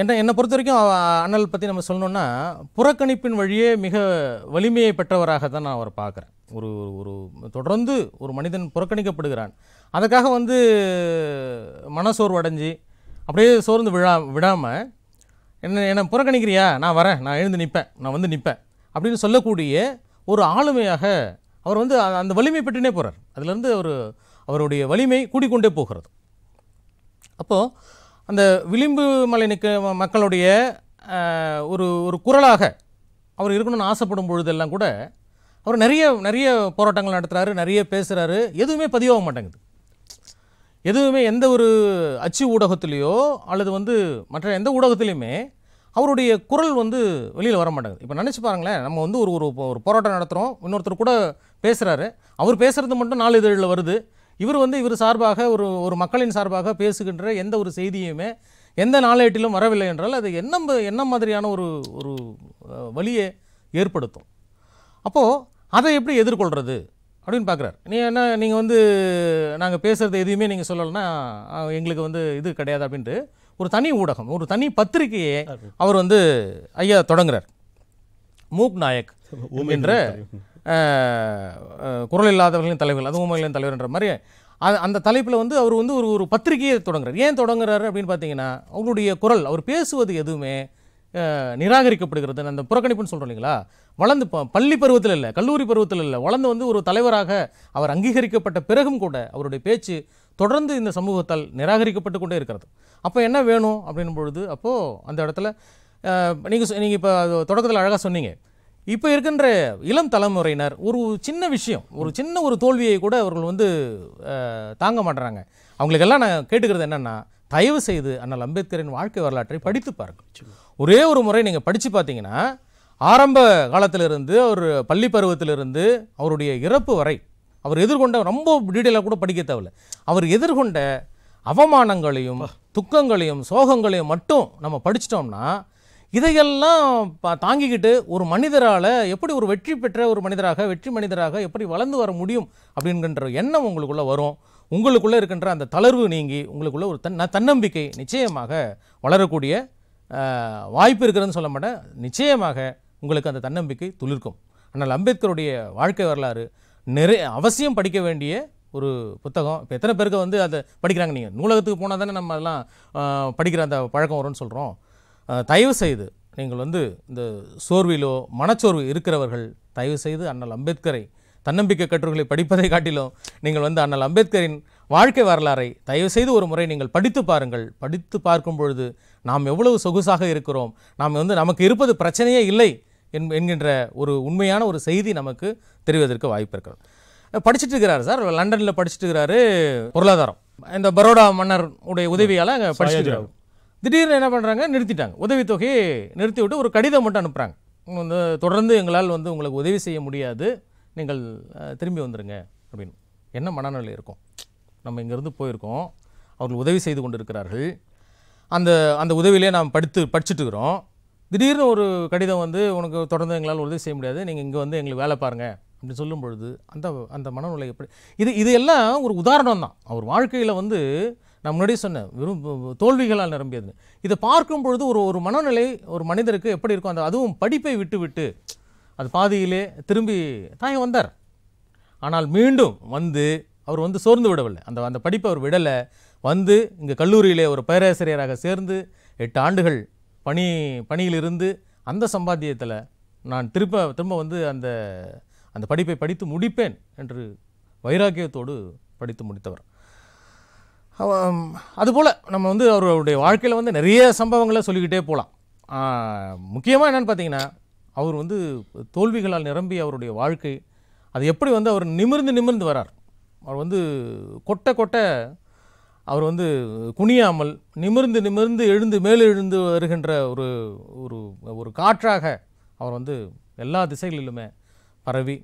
என்ன என்னை பொறுத்த வரைக்கும் அண்ணல் பற்றி நம்ம சொல்லணுன்னா புறக்கணிப்பின் வழியே மிக வலிமையை பெற்றவராக தான் நான் அவரை பார்க்குறேன் ஒரு ஒரு தொடர்ந்து ஒரு மனிதன் புறக்கணிக்கப்படுகிறான் அதுக்காக வந்து மனசோர்வடைஞ்சு அப்படியே சோர்ந்து விழா விடாமல் என்ன என்ன புறக்கணிக்கிறியா நான் வரேன் நான் எழுந்து நிற்பேன் நான் வந்து நிற்பேன் அப்படின்னு சொல்லக்கூடிய ஒரு ஆளுமையாக அவர் வந்து அந்த வலிமை பெற்றுனே போகிறார் அதுலேருந்து அவர் அவருடைய வலிமை கூடிக்கொண்டே போகிறது அப்போது அந்த விளிம்பு மலை நிற்க மக்களுடைய ஒரு ஒரு குரலாக அவர் இருக்கணும்னு ஆசைப்படும் பொழுதெல்லாம் கூட அவர் நிறைய நிறைய போராட்டங்கள் நடத்துகிறாரு நிறைய பேசுகிறாரு எதுவுமே பதிவாக மாட்டேங்குது எதுவுமே எந்த ஒரு அச்சு ஊடகத்திலேயோ அல்லது வந்து மற்ற எந்த ஊடகத்துலேயுமே அவருடைய குரல் வந்து வெளியில் வர மாட்டேங்குது இப்போ நினச்சி பாருங்களேன் நம்ம வந்து ஒரு ஒரு ஒரு போராட்டம் நடத்துகிறோம் இன்னொருத்தர் கூட பேசுகிறாரு அவர் பேசுகிறது மட்டும் நாலு இதழில் வருது இவர் வந்து இவர் சார்பாக ஒரு ஒரு மக்களின் சார்பாக பேசுகின்ற எந்த ஒரு செய்தியுமே எந்த நாளேட்டிலும் வரவில்லை என்றால் அது என்ன என்ன மாதிரியான ஒரு ஒரு வழியை ஏற்படுத்தும் அப்போது அதை எப்படி எதிர்கொள்கிறது அப்படின்னு பார்க்குறாரு நீ என்ன நீங்கள் வந்து நாங்கள் பேசுகிறது எதுவுமே நீங்கள் சொல்லலைன்னா எங்களுக்கு வந்து இது கிடையாது அப்படின்ட்டு ஒரு தனி ஊடகம் ஒரு தனி பத்திரிகையை அவர் வந்து ஐயா தொடங்குறார் மூக் நாயக் என்ற குரல் இல்லாதவர்களின் தலைவர் அது உண்மைகளின் தலைவர்ன்ற மாதிரி அந்த தலைப்பில் வந்து அவர் வந்து ஒரு ஒரு பத்திரிகையை தொடங்குறார் ஏன் தொடங்குறாரு அப்படின்னு பார்த்தீங்கன்னா அவருடைய குரல் அவர் பேசுவது எதுவுமே நிராகரிக்கப்படுகிறது அந்த புறக்கணிப்புன்னு சொல்கிறோம் இல்லைங்களா வளர்ந்து பள்ளி பருவத்தில் இல்லை கல்லூரி பருவத்தில் இல்லை வளர்ந்து வந்து ஒரு தலைவராக அவர் அங்கீகரிக்கப்பட்ட பிறகும் கூட அவருடைய பேச்சு தொடர்ந்து இந்த சமூகத்தால் நிராகரிக்கப்பட்டு கொண்டே இருக்கிறது அப்போ என்ன வேணும் அப்படின் பொழுது அப்போது அந்த இடத்துல நீங்கள் நீங்கள் இப்போ தொடக்கத்தில் அழகாக சொன்னீங்க இப்போ இருக்கின்ற இளம் தலைமுறையினர் ஒரு சின்ன விஷயம் ஒரு சின்ன ஒரு தோல்வியை கூட அவர்கள் வந்து தாங்க மாட்டுறாங்க அவங்களுக்கெல்லாம் நான் கேட்டுக்கிறது என்னென்னா தயவு செய்து அண்ணல் அம்பேத்கரின் வாழ்க்கை வரலாற்றை படித்து பாருங்கள் ஒரே ஒரு முறை நீங்கள் படித்து பார்த்தீங்கன்னா ஆரம்ப காலத்திலிருந்து அவர் பள்ளி பருவத்திலிருந்து அவருடைய இறப்பு வரை அவர் எதிர்கொண்ட ரொம்ப டீட்டெயிலாக கூட படிக்க தேவையில்ல அவர் எதிர்கொண்ட அவமானங்களையும் துக்கங்களையும் சோகங்களையும் மட்டும் நம்ம படிச்சிட்டோம்னா இதையெல்லாம் தாங்கிக்கிட்டு ஒரு மனிதரால் எப்படி ஒரு வெற்றி பெற்ற ஒரு மனிதராக வெற்றி மனிதராக எப்படி வளர்ந்து வர முடியும் அப்படின்கின்ற எண்ணம் உங்களுக்குள்ளே வரும் உங்களுக்குள்ளே இருக்கின்ற அந்த தளர்வு நீங்கி உங்களுக்குள்ளே ஒரு தன் தன்னம்பிக்கை நிச்சயமாக வளரக்கூடிய வாய்ப்பு இருக்கிறதுன்னு சொல்ல மாட்டேன் நிச்சயமாக உங்களுக்கு அந்த தன்னம்பிக்கை துளிர்க்கும் ஆனால் அம்பேத்கருடைய வாழ்க்கை வரலாறு நிறைய அவசியம் படிக்க வேண்டிய ஒரு புத்தகம் இப்போ எத்தனை பேருக்கு வந்து அதை படிக்கிறாங்க நீங்கள் நூலகத்துக்கு போனால் தானே நம்ம அதெல்லாம் படிக்கிற அந்த பழக்கம் வரும்னு சொல்கிறோம் தயவு செய்து நீங்கள் வந்து இந்த சோர்விலோ மனச்சோர்வு இருக்கிறவர்கள் தயவு செய்து அண்ணல் அம்பேத்கரை தன்னம்பிக்கை கட்டுரைகளை படிப்பதை காட்டிலும் நீங்கள் வந்து அண்ணல் அம்பேத்கரின் வாழ்க்கை வரலாறை தயவு செய்து ஒரு முறை நீங்கள் படித்து பாருங்கள் படித்து பார்க்கும் பொழுது நாம் எவ்வளவு சொகுசாக இருக்கிறோம் நாம் வந்து நமக்கு இருப்பது பிரச்சனையே இல்லை என் என்கின்ற ஒரு உண்மையான ஒரு செய்தி நமக்கு தெரிவதற்கு வாய்ப்பு இருக்கிறது படிச்சுட்டு இருக்கிறாரு சார் லண்டனில் படிச்சுட்டு இருக்கிறாரு பொருளாதாரம் இந்த பரோடா மன்னர் உடைய உதவியால் அங்கே படிச்சுட்டு திடீர்னு என்ன பண்ணுறாங்க நிறுத்திட்டாங்க உதவித்தொகையை நிறுத்தி விட்டு ஒரு கடிதம் மட்டும் அனுப்புகிறாங்க வந்து தொடர்ந்து எங்களால் வந்து உங்களுக்கு உதவி செய்ய முடியாது நீங்கள் திரும்பி வந்துடுங்க அப்படின்னு என்ன மனநிலை இருக்கும் நம்ம இங்கேருந்து போயிருக்கோம் அவர்கள் உதவி செய்து கொண்டிருக்கிறார்கள் அந்த அந்த உதவியிலே நாம் படித்து படிச்சுட்டு இருக்கிறோம் திடீர்னு ஒரு கடிதம் வந்து உனக்கு தொடர்ந்து எங்களால் உதவி செய்ய முடியாது நீங்கள் இங்கே வந்து எங்களுக்கு வேலை பாருங்கள் அப்படின்னு சொல்லும் பொழுது அந்த அந்த மனநிலை எப்படி இது இது எல்லாம் ஒரு உதாரணம் தான் அவர் வாழ்க்கையில் வந்து நான் முன்னாடியே சொன்னேன் வெறும் தோல்விகளால் நிரம்பியது இதை பார்க்கும் பொழுது ஒரு ஒரு மனநிலை ஒரு மனிதருக்கு எப்படி இருக்கும் அந்த அதுவும் படிப்பை விட்டு விட்டு அது பாதியிலே திரும்பி தாயம் வந்தார் ஆனால் மீண்டும் வந்து அவர் வந்து சோர்ந்து விடவில்லை அந்த அந்த படிப்பை அவர் விடலை வந்து இங்கே கல்லூரியிலே ஒரு பேராசிரியராக சேர்ந்து எட்டு ஆண்டுகள் பணி பணியிலிருந்து அந்த சம்பாத்தியத்தில் நான் திரும்ப திரும்ப வந்து அந்த அந்த படிப்பை படித்து முடிப்பேன் என்று வைராக்கியத்தோடு படித்து முடித்தவர் அதுபோல் நம்ம வந்து அவருடைய வாழ்க்கையில் வந்து நிறைய சம்பவங்களை சொல்லிக்கிட்டே போகலாம் முக்கியமாக என்னென்னு பார்த்தீங்கன்னா அவர் வந்து தோல்விகளால் நிரம்பி அவருடைய வாழ்க்கை அது எப்படி வந்து அவர் நிமிர்ந்து நிமிர்ந்து வரார் அவர் வந்து கொட்டை கொட்ட அவர் வந்து குனியாமல் நிமிர்ந்து நிமிர்ந்து எழுந்து மேலெழுந்து வருகின்ற ஒரு ஒரு ஒரு காற்றாக அவர் வந்து எல்லா திசைகளிலுமே பரவி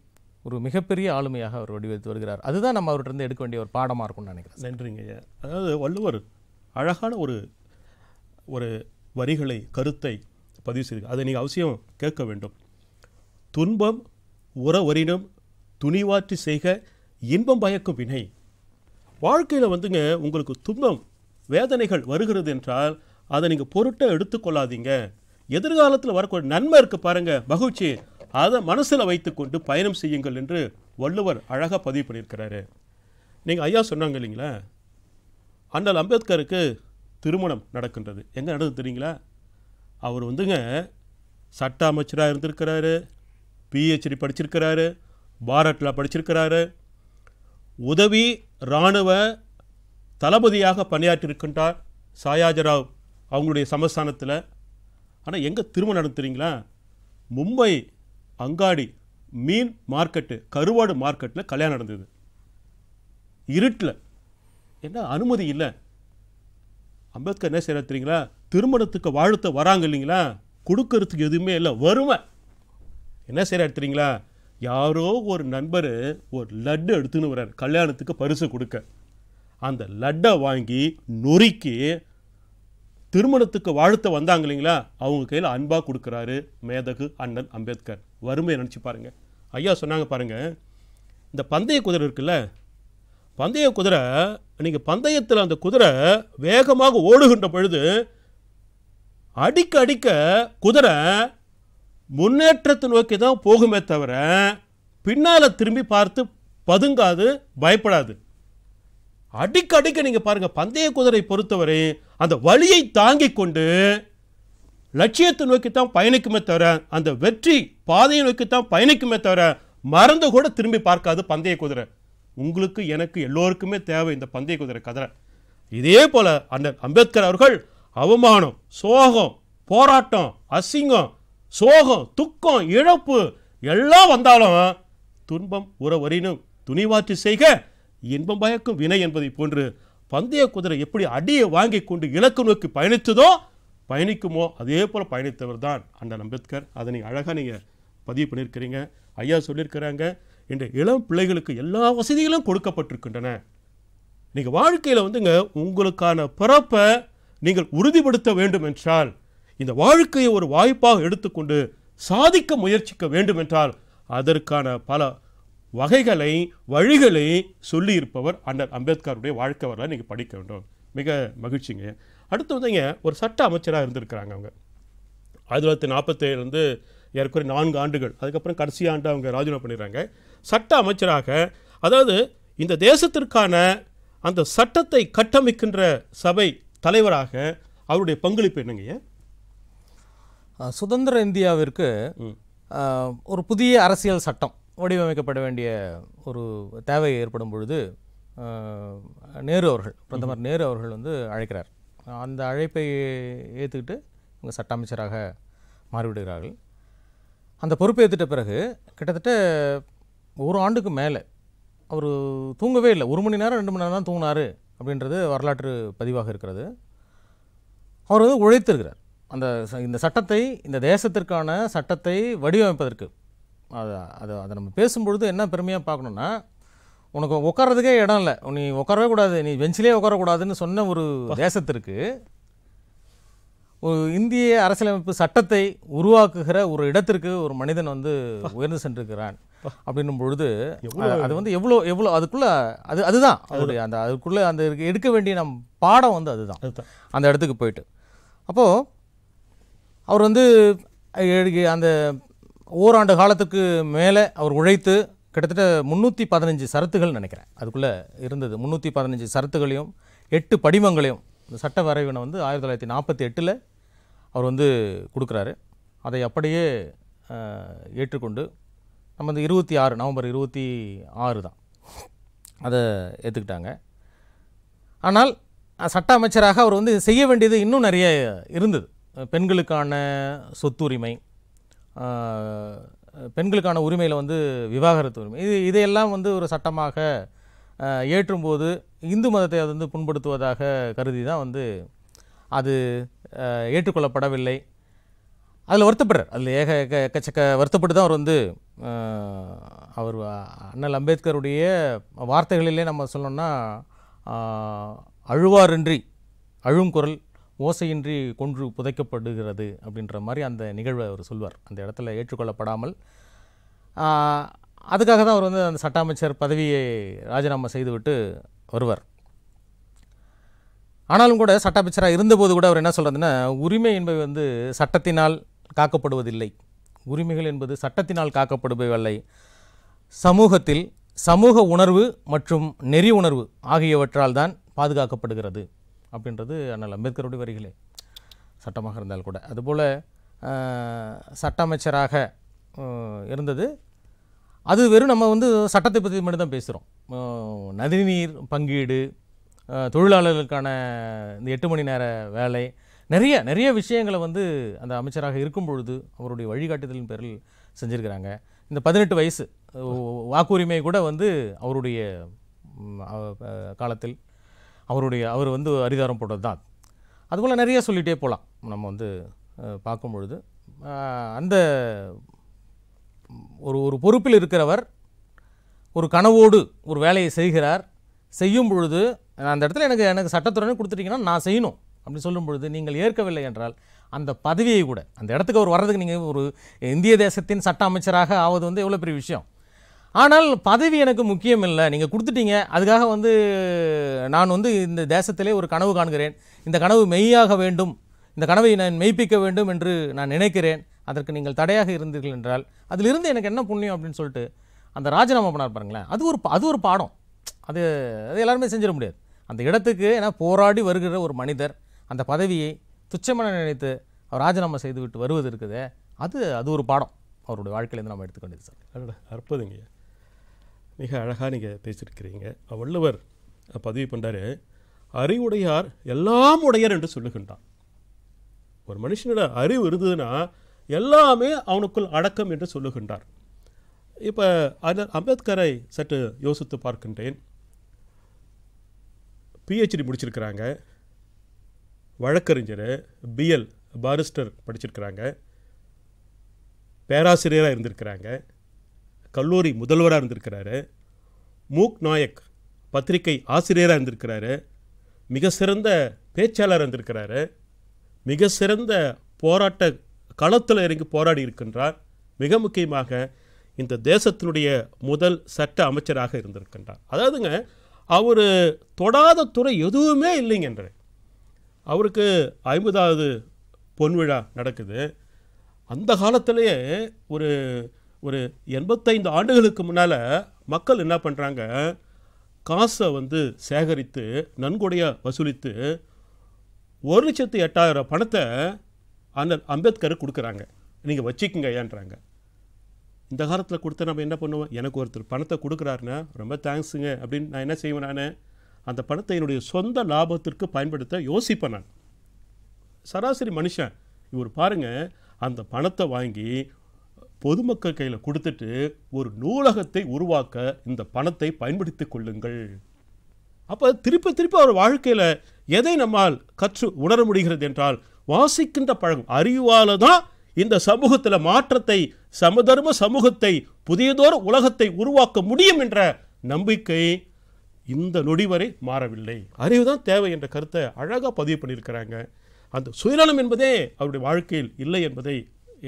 ஒரு மிகப்பெரிய ஆளுமையாக அவர் வடிவெடுத்து வருகிறார் அதுதான் நம்ம அவர்கிட்ட எடுக்க வேண்டிய ஒரு பாடமாக இருக்கும்னு நினைக்கிறேன் நன்றிங்க ஐயா அதாவது வள்ளுவர் அழகான ஒரு ஒரு வரிகளை கருத்தை பதிவு செய்து அதை நீங்கள் அவசியம் கேட்க வேண்டும் துன்பம் உறவரினும் துணிவாற்றி செய்க இன்பம் பயக்கும் வினை வாழ்க்கையில் வந்துங்க உங்களுக்கு துன்பம் வேதனைகள் வருகிறது என்றால் அதை நீங்கள் பொருட்டை எடுத்துக்கொள்ளாதீங்க எதிர்காலத்தில் வரக்கூடிய நன்மை இருக்குது பாருங்கள் மகிழ்ச்சி அதை மனசில் வைத்துக்கொண்டு பயணம் செய்யுங்கள் என்று வள்ளுவர் அழகாக பதிவு பண்ணியிருக்கிறாரு நீங்கள் ஐயா சொன்னாங்க இல்லைங்களா அண்ணல் அம்பேத்கருக்கு திருமணம் நடக்கின்றது எங்கே நடந்தது தெரியுங்களா அவர் வந்துங்க சட்ட அமைச்சராக இருந்திருக்கிறாரு பிஹெச்டி படிச்சிருக்கிறாரு பாரட்டில் படிச்சிருக்கிறாரு உதவி இராணுவ தளபதியாக பணியாற்றியிருக்கின்றார் சாயாஜராவ் அவங்களுடைய சமஸ்தானத்தில் ஆனால் எங்கே திருமணம் நடத்துறீங்களா மும்பை அங்காடி மீன் மார்க்கெட்டு கருவாடு மார்க்கெட்டில் கல்யாணம் நடந்தது இருட்டில் என்ன அனுமதி இல்லை அம்பேத்கர் என்ன செய்ய தெரியுங்களா திருமணத்துக்கு வாழ்த்த வராங்க இல்லைங்களா கொடுக்கறதுக்கு எதுவுமே இல்லை வறுமை என்ன செய்ய தெரியுங்களா யாரோ ஒரு நண்பர் ஒரு லட்டு எடுத்துன்னு வர்றார் கல்யாணத்துக்கு பரிசு கொடுக்க அந்த லட்டை வாங்கி நொறுக்கி திருமணத்துக்கு வாழ்த்த வந்தாங்க இல்லைங்களா அவங்க கையில் அன்பாக கொடுக்குறாரு மேதகு அண்ணன் அம்பேத்கர் வறுமையை நினச்சி பாருங்கள் ஐயா சொன்னாங்க பாருங்கள் இந்த பந்தய குதிரை இருக்குல்ல பந்தய குதிரை நீங்கள் பந்தயத்தில் அந்த குதிரை வேகமாக ஓடுகின்ற பொழுது அடிக்க அடிக்க குதிரை முன்னேற்றத்தை நோக்கி தான் போகுமே தவிர பின்னால் திரும்பி பார்த்து பதுங்காது பயப்படாது அடிக்கடிக்க நீங்கள் பாருங்கள் பந்தய குதிரை பொறுத்தவரை அந்த வழியை தாங்கி கொண்டு லட்சியத்தை நோக்கி தான் பயணிக்குமே தவிர அந்த வெற்றி பாதையை நோக்கி தான் பயணிக்குமே தவிர மறந்து கூட திரும்பி பார்க்காது பந்தய குதிரை உங்களுக்கு எனக்கு எல்லோருக்குமே தேவை இந்த பந்தய குதிரை கதரை இதே போல் அண்ணன் அம்பேத்கர் அவர்கள் அவமானம் சோகம் போராட்டம் அசிங்கம் சோகம் துக்கம் இழப்பு எல்லாம் வந்தாலும் துன்பம் உறவரினும் துணிவாற்றி செய்க இன்பம் பயக்கும் வினை என்பதை போன்று பந்தய குதிரை எப்படி அடியை வாங்கி கொண்டு இலக்கு நோக்கி பயணித்ததோ பயணிக்குமோ அதே போல் பயணித்தவர் தான் அண்ணன் அம்பேத்கர் அதை நீங்கள் அழகாக நீங்கள் பதிவு பண்ணியிருக்கிறீங்க ஐயா சொல்லியிருக்கிறாங்க இந்த இளம் பிள்ளைகளுக்கு எல்லா வசதிகளும் கொடுக்கப்பட்டிருக்கின்றன நீங்கள் வாழ்க்கையில் வந்துங்க உங்களுக்கான பிறப்பை நீங்கள் உறுதிப்படுத்த வேண்டும் என்றால் இந்த வாழ்க்கையை ஒரு வாய்ப்பாக எடுத்துக்கொண்டு சாதிக்க முயற்சிக்க வேண்டுமென்றால் அதற்கான பல வகைகளை வழிகளை சொல்லியிருப்பவர் அண்ணன் அம்பேத்கருடைய வாழ்க்கை வரலாறு நீங்கள் படிக்க வேண்டும் மிக மகிழ்ச்சிங்க அடுத்து வந்துங்க ஒரு சட்ட அமைச்சராக இருந்திருக்கிறாங்க அவங்க ஆயிரத்தி தொள்ளாயிரத்தி நாற்பத்தேழுலேருந்து ஏற்கனவே நான்கு ஆண்டுகள் அதுக்கப்புறம் கடைசி ஆண்டு அவங்க ராஜினாமா பண்ணிடுறாங்க சட்ட அமைச்சராக அதாவது இந்த தேசத்திற்கான அந்த சட்டத்தை கட்டமைக்கின்ற சபை தலைவராக அவருடைய பங்களிப்பு என்னங்கய்யா சுதந்திர இந்தியாவிற்கு ஒரு புதிய அரசியல் சட்டம் வடிவமைக்கப்பட வேண்டிய ஒரு தேவை ஏற்படும் பொழுது நேரு அவர்கள் பிரதமர் நேரு அவர்கள் வந்து அழைக்கிறார் அந்த அழைப்பை ஏற்றுக்கிட்டு இவங்க சட்ட அமைச்சராக மாறிவிடுகிறார்கள் அந்த பொறுப்பு ஏற்றுட்ட பிறகு கிட்டத்தட்ட ஒரு ஆண்டுக்கு மேலே அவர் தூங்கவே இல்லை ஒரு மணி நேரம் ரெண்டு மணி நேரம் தான் தூங்கினார் அப்படின்றது வரலாற்று பதிவாக இருக்கிறது அவர் வந்து உழைத்திருக்கிறார் அந்த இந்த சட்டத்தை இந்த தேசத்திற்கான சட்டத்தை வடிவமைப்பதற்கு அது அது அதை நம்ம பேசும்பொழுது என்ன பெருமையாக பார்க்கணுன்னா உனக்கு உட்காரதுக்கே இடம் இல்லை நீ உட்காரவே கூடாது நீ பெஞ்சிலே உட்காரக்கூடாதுன்னு சொன்ன ஒரு தேசத்திற்கு ஒரு இந்திய அரசியலமைப்பு சட்டத்தை உருவாக்குகிற ஒரு இடத்திற்கு ஒரு மனிதன் வந்து உயர்ந்து சென்றிருக்கிறான் அப்படின்னும் பொழுது அது வந்து எவ்வளோ எவ்வளோ அதுக்குள்ளே அது அதுதான் அவருடைய அந்த அதுக்குள்ளே அந்த எடுக்க வேண்டிய நம் பாடம் வந்து அதுதான் அந்த இடத்துக்கு போயிட்டு அப்போது அவர் வந்து அந்த ஓராண்டு காலத்துக்கு மேலே அவர் உழைத்து கிட்டத்தட்ட முந்நூற்றி பதினஞ்சு சரத்துகள் நினைக்கிறேன் அதுக்குள்ளே இருந்தது முந்நூற்றி பதினஞ்சு சரத்துகளையும் எட்டு படிமங்களையும் இந்த சட்ட வரைவினை வந்து ஆயிரத்தி தொள்ளாயிரத்தி நாற்பத்தி எட்டில் அவர் வந்து கொடுக்குறாரு அதை அப்படியே ஏற்றுக்கொண்டு நம்ம வந்து இருபத்தி ஆறு நவம்பர் இருபத்தி ஆறு தான் அதை ஏற்றுக்கிட்டாங்க ஆனால் சட்ட அமைச்சராக அவர் வந்து செய்ய வேண்டியது இன்னும் நிறைய இருந்தது பெண்களுக்கான சொத்துரிமை பெண்களுக்கான உரிமையில் வந்து விவாகரத்து உரிமை இது இதையெல்லாம் வந்து ஒரு சட்டமாக ஏற்றும்போது இந்து மதத்தை அது வந்து புண்படுத்துவதாக கருதி தான் வந்து அது ஏற்றுக்கொள்ளப்படவில்லை அதில் வருத்தப்படுறார் அதில் ஏக ஏக எக்கச்சக்க வருத்தப்பட்டு தான் அவர் வந்து அவர் அண்ணல் அம்பேத்கருடைய வார்த்தைகளிலே நம்ம சொல்லணும்னா அழுவாரின்றி அழும் குரல் ஓசையின்றி கொன்று புதைக்கப்படுகிறது அப்படின்ற மாதிரி அந்த நிகழ்வை அவர் சொல்வார் அந்த இடத்துல ஏற்றுக்கொள்ளப்படாமல் அதுக்காக தான் அவர் வந்து அந்த சட்ட அமைச்சர் பதவியை ராஜினாமா செய்துவிட்டு வருவார் ஆனாலும் கூட சட்ட அமைச்சராக இருந்தபோது கூட அவர் என்ன சொல்கிறதுன்னா உரிமை என்பது வந்து சட்டத்தினால் காக்கப்படுவதில்லை உரிமைகள் என்பது சட்டத்தினால் காக்கப்படுபவில்லை சமூகத்தில் சமூக உணர்வு மற்றும் நெறி உணர்வு ஆகியவற்றால் தான் பாதுகாக்கப்படுகிறது அப்படின்றது அண்ணல் அம்பேத்கருடைய வரிகளே சட்டமாக இருந்தால் கூட அதுபோல் சட்ட அமைச்சராக இருந்தது அது வெறும் நம்ம வந்து சட்டத்தை பற்றி மட்டும் தான் பேசுகிறோம் நதிநீர் பங்கீடு தொழிலாளர்களுக்கான இந்த எட்டு மணி நேர வேலை நிறைய நிறைய விஷயங்களை வந்து அந்த அமைச்சராக இருக்கும் பொழுது அவருடைய வழிகாட்டுதலின் பேரில் செஞ்சுருக்கிறாங்க இந்த பதினெட்டு வயசு வாக்குரிமை கூட வந்து அவருடைய காலத்தில் அவருடைய அவர் வந்து அரிதாரம் போட்டது தான் அதுபோல் நிறைய சொல்லிகிட்டே போகலாம் நம்ம வந்து பார்க்கும் பொழுது அந்த ஒரு ஒரு பொறுப்பில் இருக்கிறவர் ஒரு கனவோடு ஒரு வேலையை செய்கிறார் செய்யும் பொழுது அந்த இடத்துல எனக்கு எனக்கு சட்டத்துறைன்னு கொடுத்துட்டிங்கன்னா நான் செய்யணும் அப்படின்னு சொல்லும் பொழுது நீங்கள் ஏற்கவில்லை என்றால் அந்த பதவியை கூட அந்த இடத்துக்கு அவர் வர்றதுக்கு நீங்கள் ஒரு இந்திய தேசத்தின் சட்ட அமைச்சராக ஆவது வந்து எவ்வளோ பெரிய விஷயம் ஆனால் பதவி எனக்கு முக்கியம் இல்லை நீங்கள் கொடுத்துட்டீங்க அதுக்காக வந்து நான் வந்து இந்த தேசத்திலே ஒரு கனவு காண்கிறேன் இந்த கனவு மெய்யாக வேண்டும் இந்த கனவை நான் மெய்ப்பிக்க வேண்டும் என்று நான் நினைக்கிறேன் அதற்கு நீங்கள் தடையாக இருந்தீர்கள் என்றால் அதிலிருந்து எனக்கு என்ன புண்ணியம் அப்படின்னு சொல்லிட்டு அந்த ராஜினாமா பண்ணார் பாருங்களேன் அது ஒரு அது ஒரு பாடம் அது அது எல்லாருமே செஞ்சிட முடியாது அந்த இடத்துக்கு ஏன்னா போராடி வருகிற ஒரு மனிதர் அந்த பதவியை துச்சமென நினைத்து அவர் ராஜினாமா செய்துவிட்டு வருவது இருக்குது அது அது ஒரு பாடம் அவருடைய வாழ்க்கையிலேருந்து நம்ம எடுத்துக்கொண்டது சார் அற்புதங்க மிக அழகாக நீங்கள் பேசியிருக்கிறீங்க வள்ளுவர் பதிவு பண்ணுறாரு அறிவுடையார் எல்லாம் உடையர் என்று சொல்லுகின்றான் ஒரு மனுஷனோட அறிவு இருந்ததுன்னா எல்லாமே அவனுக்குள் அடக்கம் என்று சொல்லுகின்றார் இப்போ அந்த அம்பேத்கரை சற்று யோசித்து பார்க்கின்றேன் பிஹெச்டி முடிச்சிருக்கிறாங்க வழக்கறிஞர் பிஎல் பாரிஸ்டர் படிச்சிருக்கிறாங்க பேராசிரியராக இருந்திருக்கிறாங்க கல்லூரி முதல்வராக இருந்திருக்கிறாரு மூக் நாயக் பத்திரிகை ஆசிரியராக இருந்திருக்கிறாரு மிக சிறந்த பேச்சாளராக இருந்திருக்கிறாரு மிக சிறந்த போராட்ட களத்தில் இறங்கி போராடி இருக்கின்றார் மிக முக்கியமாக இந்த தேசத்தினுடைய முதல் சட்ட அமைச்சராக இருந்திருக்கின்றார் அதாவதுங்க அவர் தொடாத துறை எதுவுமே இல்லைங்கன்ற அவருக்கு ஐம்பதாவது பொன்விழா நடக்குது அந்த காலத்திலேயே ஒரு ஒரு எண்பத்தைந்து ஆண்டுகளுக்கு முன்னால் மக்கள் என்ன பண்ணுறாங்க காசை வந்து சேகரித்து நன்கொடையாக வசூலித்து ஒரு லட்சத்து எட்டாயிரம் பணத்தை அண்ணல் அம்பேத்கரை கொடுக்குறாங்க நீங்கள் வச்சுக்கிங்க ஏன்றாங்க இந்த காலத்தில் கொடுத்த நம்ம என்ன பண்ணுவோம் எனக்கு ஒருத்தர் பணத்தை கொடுக்குறாருன்னா ரொம்ப தேங்க்ஸுங்க அப்படின்னு நான் என்ன செய்வேன் நான் அந்த பணத்தை என்னுடைய சொந்த லாபத்திற்கு பயன்படுத்த யோசிப்பேன் நான் சராசரி மனுஷன் இவர் பாருங்கள் அந்த பணத்தை வாங்கி பொதுமக்கள் கையில் கொடுத்துட்டு ஒரு நூலகத்தை உருவாக்க இந்த பணத்தை பயன்படுத்தி கொள்ளுங்கள் அப்போ திருப்பி திருப்பி அவர் வாழ்க்கையில் எதை நம்மால் கற்று உணர முடிகிறது என்றால் வாசிக்கின்ற பழகம் அறிவால் தான் இந்த சமூகத்தில் மாற்றத்தை சமதர்ம சமூகத்தை புதியதோர் உலகத்தை உருவாக்க முடியும் என்ற நம்பிக்கை இந்த நொடி வரை மாறவில்லை அறிவு தான் தேவை என்ற கருத்தை அழகாக பதிவு பண்ணியிருக்கிறாங்க அந்த சுயநலம் என்பதே அவருடைய வாழ்க்கையில் இல்லை என்பதை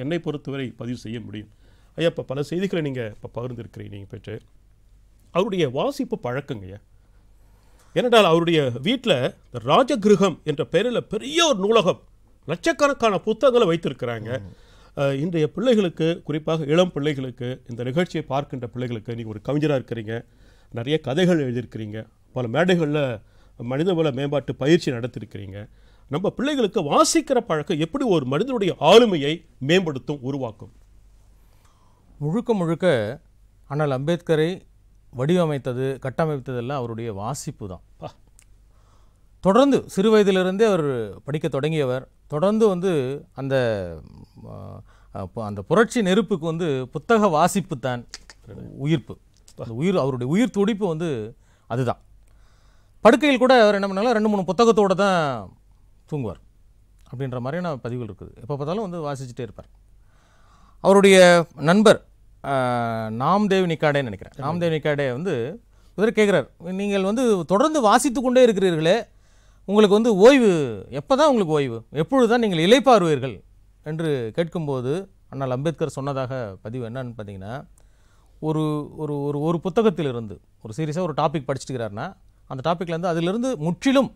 என்னை பொறுத்தவரை பதிவு செய்ய முடியும் ஐயா இப்போ பல செய்திகளை நீங்கள் இப்போ பகிர்ந்துருக்கிறீங்க நீங்கள் பெற்று அவருடைய வாசிப்பு ஐயா ஏனென்றால் அவருடைய வீட்டில் ராஜகிருகம் என்ற பெயரில் பெரிய ஒரு நூலகம் லட்சக்கணக்கான புத்தகங்களை வைத்திருக்கிறாங்க இன்றைய பிள்ளைகளுக்கு குறிப்பாக இளம் பிள்ளைகளுக்கு இந்த நிகழ்ச்சியை பார்க்கின்ற பிள்ளைகளுக்கு நீங்கள் ஒரு கவிஞராக இருக்கிறீங்க நிறைய கதைகள் எழுதியிருக்கிறீங்க பல மேடைகளில் மனிதவள மேம்பாட்டு பயிற்சி நடத்திருக்கிறீங்க நம்ம பிள்ளைகளுக்கு வாசிக்கிற பழக்கம் எப்படி ஒரு மனிதனுடைய ஆளுமையை மேம்படுத்தும் உருவாக்கும் முழுக்க முழுக்க அண்ணல் அம்பேத்கரை வடிவமைத்தது கட்டமைத்ததெல்லாம் அவருடைய வாசிப்பு தான் தொடர்ந்து சிறு வயதிலிருந்தே அவர் படிக்க தொடங்கியவர் தொடர்ந்து வந்து அந்த அந்த புரட்சி நெருப்புக்கு வந்து புத்தக வாசிப்பு தான் உயிர்ப்பு உயிர் அவருடைய உயிர் துடிப்பு வந்து அதுதான் படுக்கையில் கூட அவர் என்ன பண்ணாலும் ரெண்டு மூணு புத்தகத்தோடு தான் தூங்குவார் அப்படின்ற மாதிரியான பதிவுகள் இருக்குது எப்போ பார்த்தாலும் வந்து வாசிச்சுட்டே இருப்பார் அவருடைய நண்பர் நாம்தேவ் நிக்காடேன்னு நினைக்கிறேன் நாம்தேவ் நிக்காடே வந்து இவர் கேட்குறார் நீங்கள் வந்து தொடர்ந்து வாசித்து கொண்டே இருக்கிறீர்களே உங்களுக்கு வந்து ஓய்வு எப்போ தான் உங்களுக்கு ஓய்வு எப்பொழுது தான் நீங்கள் இலைப்பாருவீர்கள் என்று கேட்கும்போது அண்ணல் அம்பேத்கர் சொன்னதாக பதிவு என்னன்னு பார்த்தீங்கன்னா ஒரு ஒரு ஒரு ஒரு புத்தகத்திலிருந்து ஒரு சீரியஸாக ஒரு டாபிக் படிச்சுட்டுக்கிறாருன்னா அந்த டாப்பிக்லேருந்து அதிலிருந்து முற்றிலும்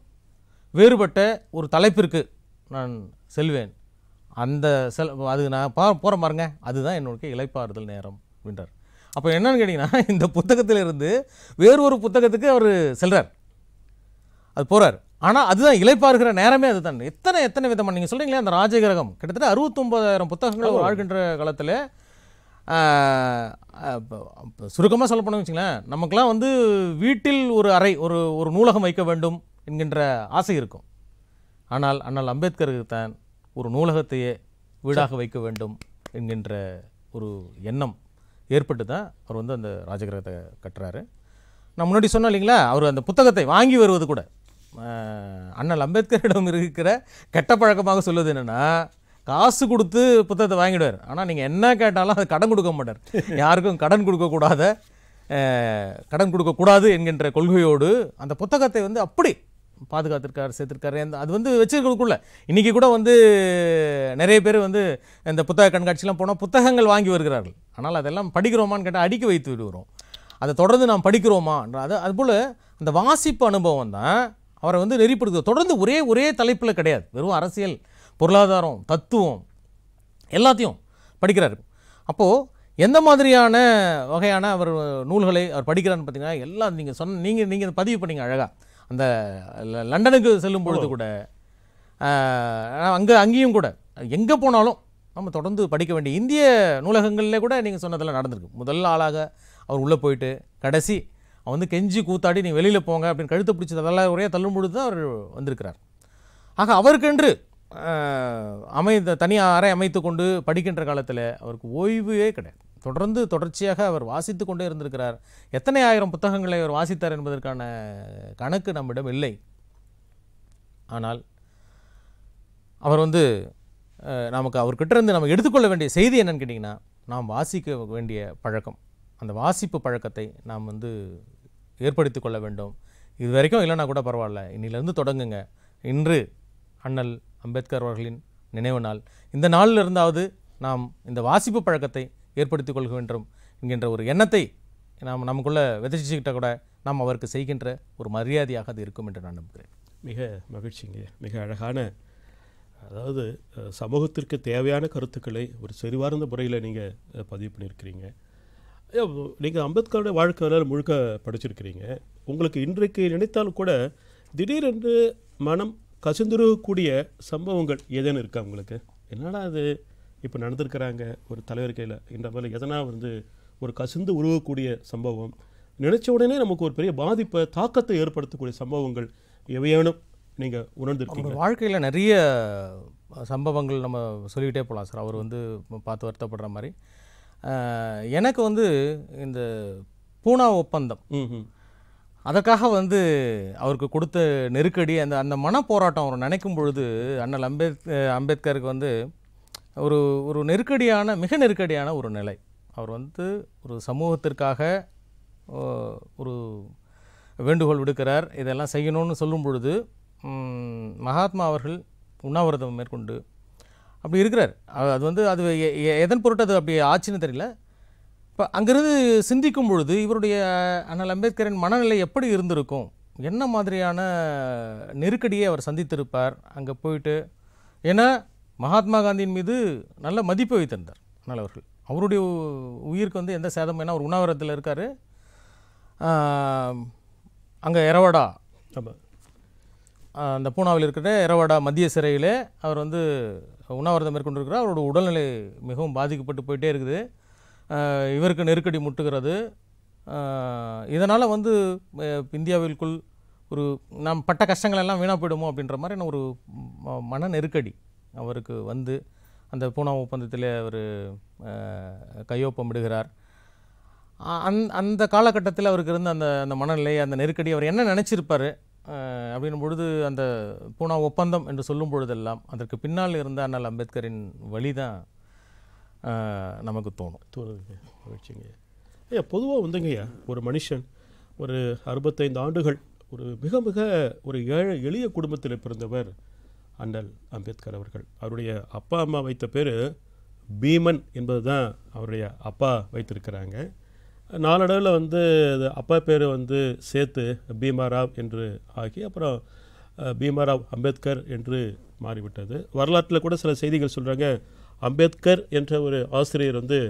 வேறுபட்ட ஒரு தலைப்பிற்கு நான் செல்வேன் அந்த செல் அது நான் பா போகிற பாருங்க அதுதான் என்னுடைய இலைப்பாறுதல் நேரம் அப்படின்றார் அப்போ என்னன்னு கேட்டிங்கன்னா இந்த புத்தகத்திலிருந்து வேறு ஒரு புத்தகத்துக்கு அவர் செல்கிறார் அது போகிறார் ஆனால் அதுதான் இலைப்பாருகிற நேரமே அதுதான் எத்தனை எத்தனை விதமாக நீங்கள் சொல்கிறீங்களே அந்த ராஜகிரகம் கிட்டத்தட்ட அறுபத்தொம்பதாயிரம் புத்தகங்கள் வாழ்கின்ற காலத்தில் சுருக்கமாக சொல்ல வச்சுங்களேன் நமக்கெலாம் வந்து வீட்டில் ஒரு அறை ஒரு ஒரு நூலகம் வைக்க வேண்டும் என்கின்ற ஆசை இருக்கும் ஆனால் அண்ணல் அம்பேத்கருக்கு தான் ஒரு நூலகத்தையே வீடாக வைக்க வேண்டும் என்கின்ற ஒரு எண்ணம் ஏற்பட்டு தான் அவர் வந்து அந்த ராஜகிரகத்தை கட்டுறாரு நான் முன்னாடி சொன்னோம் இல்லைங்களா அவர் அந்த புத்தகத்தை வாங்கி வருவது கூட அண்ணல் அம்பேத்கரிடம் இருக்கிற கெட்ட பழக்கமாக சொல்லுவது என்னென்னா காசு கொடுத்து புத்தகத்தை வாங்கிடுவார் ஆனால் நீங்கள் என்ன கேட்டாலும் அது கடன் கொடுக்க மாட்டார் யாருக்கும் கடன் கொடுக்கக்கூடாத கடன் கொடுக்கக்கூடாது என்கின்ற கொள்கையோடு அந்த புத்தகத்தை வந்து அப்படி பாதுகாத்திருக்கார் சேர்த்துருக்காரு அந்த அது வந்து வச்சுருக்கிறதுக்குள்ள இன்றைக்கி கூட வந்து நிறைய பேர் வந்து இந்த புத்தக கண்காட்சியெலாம் போனால் புத்தகங்கள் வாங்கி வருகிறார்கள் ஆனால் அதெல்லாம் படிக்கிறோமான்னு கேட்டால் அடிக்க வைத்து விடுகிறோம் அதை தொடர்ந்து நாம் படிக்கிறோமா அது அதுபோல் அந்த வாசிப்பு அனுபவம் தான் அவரை வந்து நெறிப்படுத்து தொடர்ந்து ஒரே ஒரே தலைப்பில் கிடையாது வெறும் அரசியல் பொருளாதாரம் தத்துவம் எல்லாத்தையும் படிக்கிறார் அப்போது எந்த மாதிரியான வகையான அவர் நூல்களை அவர் படிக்கிறான்னு பார்த்தீங்கன்னா எல்லாம் நீங்கள் சொன்ன நீங்கள் நீங்கள் பதிவு பண்ணீங்க அழகாக அந்த லண்டனுக்கு செல்லும் பொழுது கூட அங்கே அங்கேயும் கூட எங்கே போனாலும் நம்ம தொடர்ந்து படிக்க வேண்டிய இந்திய நூலகங்களில் கூட நீங்கள் சொன்னதெல்லாம் நடந்திருக்கு முதல் ஆளாக அவர் உள்ளே போயிட்டு கடைசி அவன் வந்து கெஞ்சி கூத்தாடி நீ வெளியில் போங்க அப்படின்னு கழுத்து பிடிச்சது அதெல்லாம் ஒரே தள்ளும் பொழுது தான் அவர் வந்திருக்கிறார் ஆக அவருக்கென்று அமைந்த தனியாக அறை அமைத்து கொண்டு படிக்கின்ற காலத்தில் அவருக்கு ஓய்வே கிடையாது தொடர்ந்து தொடர்ச்சியாக அவர் வாசித்து கொண்டே இருந்திருக்கிறார் எத்தனை ஆயிரம் புத்தகங்களை அவர் வாசித்தார் என்பதற்கான கணக்கு நம்மிடம் இல்லை ஆனால் அவர் வந்து நமக்கு அவர்கிட்ட இருந்து நம்ம எடுத்துக்கொள்ள வேண்டிய செய்தி என்னன்னு கேட்டிங்கன்னா நாம் வாசிக்க வேண்டிய பழக்கம் அந்த வாசிப்பு பழக்கத்தை நாம் வந்து ஏற்படுத்தி கொள்ள வேண்டும் இது வரைக்கும் இல்லைனா கூட பரவாயில்ல இன்னிலேருந்து தொடங்குங்க இன்று அண்ணல் அம்பேத்கர் அவர்களின் நினைவு நாள் இந்த நாளிலிருந்தாவது நாம் இந்த வாசிப்பு பழக்கத்தை ஏற்படுத்திக் கொள்க வேண்டும் என்கின்ற ஒரு எண்ணத்தை நாம் நமக்குள்ளே விதைச்சிக்கிட்ட கூட நாம் அவருக்கு செய்கின்ற ஒரு மரியாதையாக அது இருக்கும் என்று நான் நம்புகிறேன் மிக மகிழ்ச்சிங்க மிக அழகான அதாவது சமூகத்திற்கு தேவையான கருத்துக்களை ஒரு சரிவார்ந்த முறையில் நீங்கள் பதிவு பண்ணியிருக்கிறீங்க நீங்கள் அம்பேத்கருடைய வாழ்க்கை வரலாறு முழுக்க படிச்சிருக்கிறீங்க உங்களுக்கு இன்றைக்கு நினைத்தாலும் கூட திடீரென்று மனம் கசிந்துருகக்கூடிய சம்பவங்கள் ஏதேன்னு இருக்கா உங்களுக்கு என்னடா அது இப்போ நடந்திருக்கிறாங்க ஒரு தலைவர் கையில் என்ற மாதிரி எதனா வந்து ஒரு கசிந்து உருவக்கூடிய சம்பவம் நினைச்ச உடனே நமக்கு ஒரு பெரிய பாதிப்பை தாக்கத்தை ஏற்படுத்தக்கூடிய சம்பவங்கள் எவையானும் நீங்கள் உணர்ந்துருக்கீங்க வாழ்க்கையில் நிறைய சம்பவங்கள் நம்ம சொல்லிக்கிட்டே போகலாம் சார் அவர் வந்து பார்த்து வருத்தப்படுற மாதிரி எனக்கு வந்து இந்த பூனா ஒப்பந்தம் அதற்காக வந்து அவருக்கு கொடுத்த நெருக்கடி அந்த அந்த மன போராட்டம் அவர் நினைக்கும் பொழுது அண்ணல் அம்பேத் அம்பேத்கருக்கு வந்து ஒரு ஒரு நெருக்கடியான மிக நெருக்கடியான ஒரு நிலை அவர் வந்து ஒரு சமூகத்திற்காக ஒரு வேண்டுகோள் விடுக்கிறார் இதெல்லாம் செய்யணும்னு சொல்லும் பொழுது மகாத்மா அவர்கள் உண்ணாவிரதம் மேற்கொண்டு அப்படி இருக்கிறார் அது வந்து அது எதன் பொருட்டு அது அப்படி ஆச்சுன்னு தெரியல இப்போ அங்கிருந்து சிந்திக்கும் பொழுது இவருடைய அண்ணல் அம்பேத்கரின் மனநிலை எப்படி இருந்திருக்கும் என்ன மாதிரியான நெருக்கடியை அவர் சந்தித்திருப்பார் அங்கே போயிட்டு ஏன்னா மகாத்மா காந்தியின் மீது நல்ல மதிப்பை வைத்திருந்தார் நல்லவர்கள் அவர்கள் அவருடைய உயிருக்கு வந்து எந்த சேதம் ஏன்னா அவர் உணவரத்தில் இருக்கார் அங்கே எரவடா அந்த பூனாவில் இருக்கிற இரவடா மத்திய சிறையில் அவர் வந்து உணவரதம் மேற்கொண்டிருக்கிறார் அவரோட உடல்நிலை மிகவும் பாதிக்கப்பட்டு போயிட்டே இருக்குது இவருக்கு நெருக்கடி முட்டுகிறது இதனால் வந்து இந்தியாவிற்குள் ஒரு நாம் பட்ட கஷ்டங்கள் எல்லாம் வீணாக போயிடுமோ அப்படின்ற மாதிரி ஒரு மன நெருக்கடி அவருக்கு வந்து அந்த பூனா ஒப்பந்தத்தில் அவர் கையொப்பமிடுகிறார் அந் அந்த காலகட்டத்தில் அவருக்கு இருந்த அந்த அந்த மனநிலை அந்த நெருக்கடி அவர் என்ன நினச்சிருப்பார் அப்படின் பொழுது அந்த பூனா ஒப்பந்தம் என்று சொல்லும் பொழுதெல்லாம் அதற்கு பின்னால் இருந்த அண்ணல் அம்பேத்கரின் வழி தான் நமக்கு தோணும் ஐயா பொதுவாக வந்துங்கய்யா ஒரு மனுஷன் ஒரு அறுபத்தைந்து ஆண்டுகள் ஒரு மிக மிக ஒரு ஏழை எளிய குடும்பத்தில் பிறந்தவர் அண்ணல் அம்பேத்கர் அவர்கள் அவருடைய அப்பா அம்மா வைத்த பேர் பீமன் என்பது தான் அவருடைய அப்பா வைத்திருக்கிறாங்க நாளடைவில் வந்து அப்பா பேர் வந்து சேர்த்து பீமாராவ் என்று ஆகி அப்புறம் பீமாராவ் அம்பேத்கர் என்று மாறிவிட்டது வரலாற்றில் கூட சில செய்திகள் சொல்கிறாங்க அம்பேத்கர் என்ற ஒரு ஆசிரியர் வந்து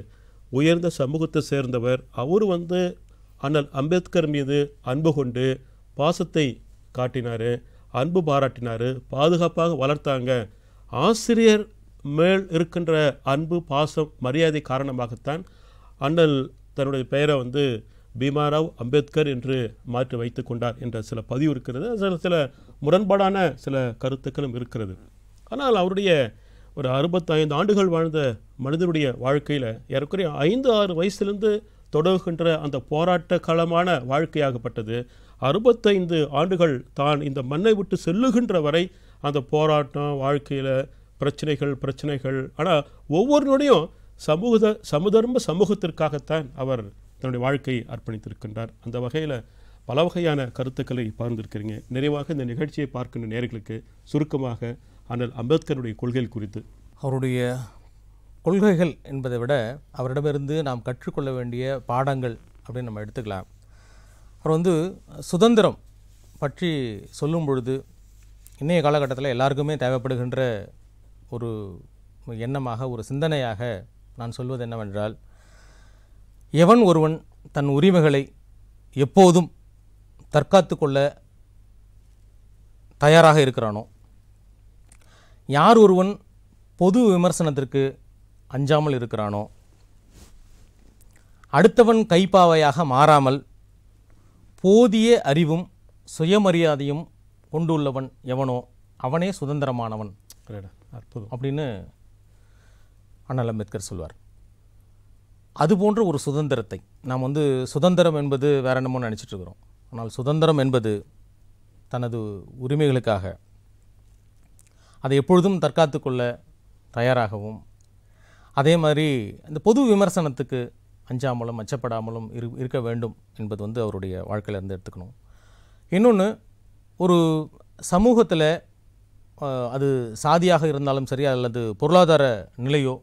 உயர்ந்த சமூகத்தை சேர்ந்தவர் அவர் வந்து அண்ணல் அம்பேத்கர் மீது அன்பு கொண்டு பாசத்தை காட்டினார் அன்பு பாராட்டினார் பாதுகாப்பாக வளர்த்தாங்க ஆசிரியர் மேல் இருக்கின்ற அன்பு பாசம் மரியாதை காரணமாகத்தான் அண்ணல் தன்னுடைய பெயரை வந்து பீமாராவ் அம்பேத்கர் என்று மாற்றி வைத்து கொண்டார் என்ற சில பதிவு இருக்கிறது சில சில முரண்பாடான சில கருத்துக்களும் இருக்கிறது ஆனால் அவருடைய ஒரு அறுபத்தைந்து ஆண்டுகள் வாழ்ந்த மனிதனுடைய வாழ்க்கையில் ஏறக்குறைய ஐந்து ஆறு வயசுலேருந்து தொடங்குகின்ற அந்த போராட்ட காலமான வாழ்க்கையாகப்பட்டது அறுபத்தைந்து ஆண்டுகள் தான் இந்த மண்ணை விட்டு செல்லுகின்ற வரை அந்த போராட்டம் வாழ்க்கையில் பிரச்சனைகள் பிரச்சனைகள் ஆனால் ஒவ்வொரு நொடியும் சமூக சமுதர்ம சமூகத்திற்காகத்தான் அவர் தன்னுடைய வாழ்க்கையை அர்ப்பணித்திருக்கின்றார் அந்த வகையில் பல வகையான கருத்துக்களை பகிர்ந்திருக்கிறீங்க நிறைவாக இந்த நிகழ்ச்சியை பார்க்கின்ற நேர்களுக்கு சுருக்கமாக அண்ணல் அம்பேத்கருடைய கொள்கைகள் குறித்து அவருடைய கொள்கைகள் என்பதை விட அவரிடமிருந்து நாம் கற்றுக்கொள்ள வேண்டிய பாடங்கள் அப்படின்னு நம்ம எடுத்துக்கலாம் அப்புறம் வந்து சுதந்திரம் பற்றி சொல்லும் பொழுது இன்றைய காலகட்டத்தில் எல்லாருக்குமே தேவைப்படுகின்ற ஒரு எண்ணமாக ஒரு சிந்தனையாக நான் சொல்வது என்னவென்றால் எவன் ஒருவன் தன் உரிமைகளை எப்போதும் தற்காத்து கொள்ள தயாராக இருக்கிறானோ யார் ஒருவன் பொது விமர்சனத்திற்கு அஞ்சாமல் இருக்கிறானோ அடுத்தவன் கைப்பாவையாக மாறாமல் போதிய அறிவும் சுயமரியாதையும் கொண்டுள்ளவன் எவனோ அவனே சுதந்திரமானவன் அற்புதம் அப்படின்னு அண்ணல் அம்பேத்கர் சொல்வார் அது போன்ற ஒரு சுதந்திரத்தை நாம் வந்து சுதந்திரம் என்பது வேற என்னமோ நினச்சிட்ருக்குறோம் ஆனால் சுதந்திரம் என்பது தனது உரிமைகளுக்காக அதை எப்பொழுதும் தற்காத்து கொள்ள தயாராகவும் அதே மாதிரி இந்த பொது விமர்சனத்துக்கு அஞ்சாமலும் அச்சப்படாமலும் இரு இருக்க வேண்டும் என்பது வந்து அவருடைய வாழ்க்கையிலேருந்து எடுத்துக்கணும் இன்னொன்று ஒரு சமூகத்தில் அது சாதியாக இருந்தாலும் சரி அல்லது பொருளாதார நிலையோ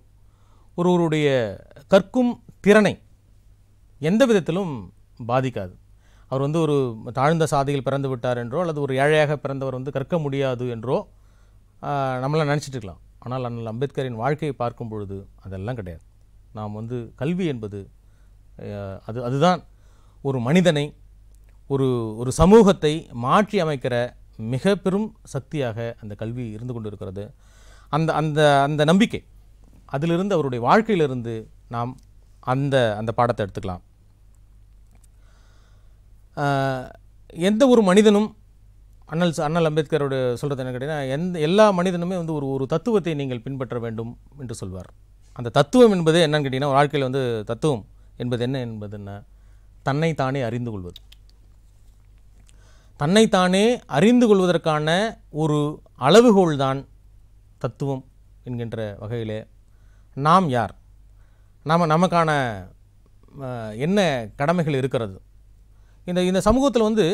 ஒருவருடைய கற்கும் திறனை எந்த விதத்திலும் பாதிக்காது அவர் வந்து ஒரு தாழ்ந்த சாதியில் பிறந்து விட்டார் என்றோ அல்லது ஒரு ஏழையாக பிறந்தவர் வந்து கற்க முடியாது என்றோ நம்மளாம் நினச்சிட்டு இருக்கலாம் ஆனால் அண்ணல் அம்பேத்கரின் வாழ்க்கையை பார்க்கும் பொழுது அதெல்லாம் கிடையாது நாம் வந்து கல்வி என்பது அது அதுதான் ஒரு மனிதனை ஒரு ஒரு சமூகத்தை மாற்றி அமைக்கிற மிக பெரும் சக்தியாக அந்த கல்வி இருந்து கொண்டு இருக்கிறது அந்த அந்த அந்த நம்பிக்கை அதிலிருந்து அவருடைய வாழ்க்கையிலிருந்து நாம் அந்த அந்த பாடத்தை எடுத்துக்கலாம் எந்த ஒரு மனிதனும் அண்ணல் அண்ணல் அம்பேத்கரோட சொல்கிறது என்ன கேட்டீங்கன்னா எந்த எல்லா மனிதனுமே வந்து ஒரு ஒரு தத்துவத்தை நீங்கள் பின்பற்ற வேண்டும் என்று சொல்வார் அந்த தத்துவம் என்பது என்னன்னு கேட்டிங்கன்னா வாழ்க்கையில் வந்து தத்துவம் என்பது என்ன என்பது என்ன தன்னைத்தானே அறிந்து கொள்வது தன்னைத்தானே அறிந்து கொள்வதற்கான ஒரு அளவுகோல் தான் தத்துவம் என்கின்ற வகையிலே நாம் யார் நாம் நமக்கான என்ன கடமைகள் இருக்கிறது இந்த இந்த சமூகத்தில் வந்து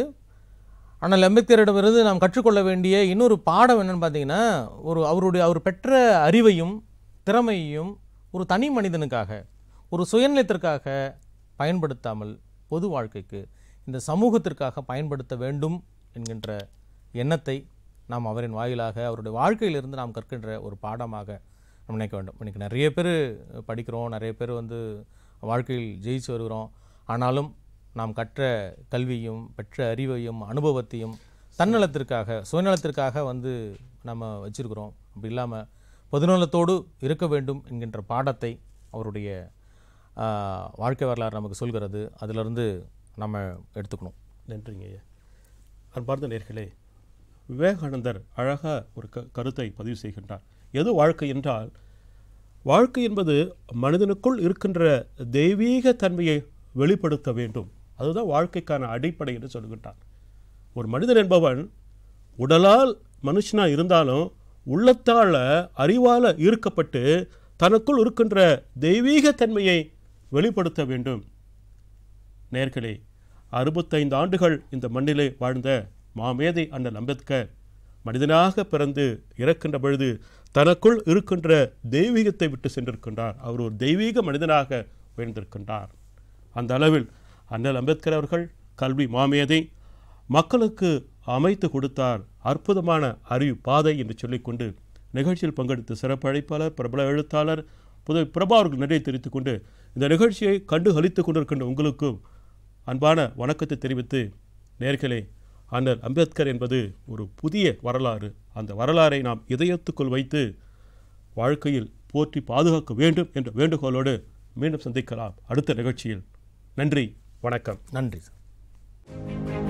அண்ணல் அம்பேத்கரிடமிருந்து நாம் கற்றுக்கொள்ள வேண்டிய இன்னொரு பாடம் என்னென்னு பார்த்தீங்கன்னா ஒரு அவருடைய அவர் பெற்ற அறிவையும் திறமையையும் ஒரு தனி மனிதனுக்காக ஒரு சுயநிலத்திற்காக பயன்படுத்தாமல் பொது வாழ்க்கைக்கு இந்த சமூகத்திற்காக பயன்படுத்த வேண்டும் என்கின்ற எண்ணத்தை நாம் அவரின் வாயிலாக அவருடைய வாழ்க்கையிலிருந்து நாம் கற்கின்ற ஒரு பாடமாக நினைக்க வேண்டும் இன்றைக்கி நிறைய பேர் படிக்கிறோம் நிறைய பேர் வந்து வாழ்க்கையில் ஜெயிச்சு வருகிறோம் ஆனாலும் நாம் கற்ற கல்வியும் பெற்ற அறிவையும் அனுபவத்தையும் தன்னலத்திற்காக சுயநலத்திற்காக வந்து நம்ம வச்சுருக்கிறோம் அப்படி இல்லாமல் பொதுநலத்தோடு இருக்க வேண்டும் என்கின்ற பாடத்தை அவருடைய வாழ்க்கை வரலாறு நமக்கு சொல்கிறது அதிலிருந்து நம்ம எடுத்துக்கணும் நன்றிங்க ஐயா பார்த்த நேர்களே விவேகானந்தர் அழகாக ஒரு க கருத்தை பதிவு செய்கின்றார் எது வாழ்க்கை என்றால் வாழ்க்கை என்பது மனிதனுக்குள் இருக்கின்ற தெய்வீக தன்மையை வெளிப்படுத்த வேண்டும் அதுதான் வாழ்க்கைக்கான அடிப்படை என்று சொல்கின்றார் ஒரு மனிதன் என்பவன் உடலால் மனுஷனாக இருந்தாலும் உள்ளத்தால் அறிவால் ஈர்க்கப்பட்டு தனக்குள் இருக்கின்ற தெய்வீக தன்மையை வெளிப்படுத்த வேண்டும் நேர்களே அறுபத்தைந்து ஆண்டுகள் இந்த மண்ணிலே வாழ்ந்த மாமேதை அண்ணன் அம்பேத்கர் மனிதனாக பிறந்து இறக்கின்ற பொழுது தனக்குள் இருக்கின்ற தெய்வீகத்தை விட்டு சென்றிருக்கின்றார் அவர் ஒரு தெய்வீக மனிதனாக உயர்ந்திருக்கின்றார் அந்த அளவில் அண்ணல் அம்பேத்கர் அவர்கள் கல்வி மாமேதை மக்களுக்கு அமைத்து கொடுத்தார் அற்புதமான அறிவு பாதை என்று சொல்லிக்கொண்டு நிகழ்ச்சியில் பங்கெடுத்து சிறப்பு அழைப்பாளர் பிரபல எழுத்தாளர் புதை பிரபா அவர்கள் நிறைய தெரிவித்துக் கொண்டு இந்த நிகழ்ச்சியை கண்டு அழித்துக் கொண்டிருக்கின்ற உங்களுக்கும் அன்பான வணக்கத்தை தெரிவித்து நேர்களே அண்ணல் அம்பேத்கர் என்பது ஒரு புதிய வரலாறு அந்த வரலாறை நாம் இதயத்துக்குள் வைத்து வாழ்க்கையில் போற்றி பாதுகாக்க வேண்டும் என்ற வேண்டுகோளோடு மீண்டும் சந்திக்கலாம் அடுத்த நிகழ்ச்சியில் நன்றி வணக்கம் நன்றி சார்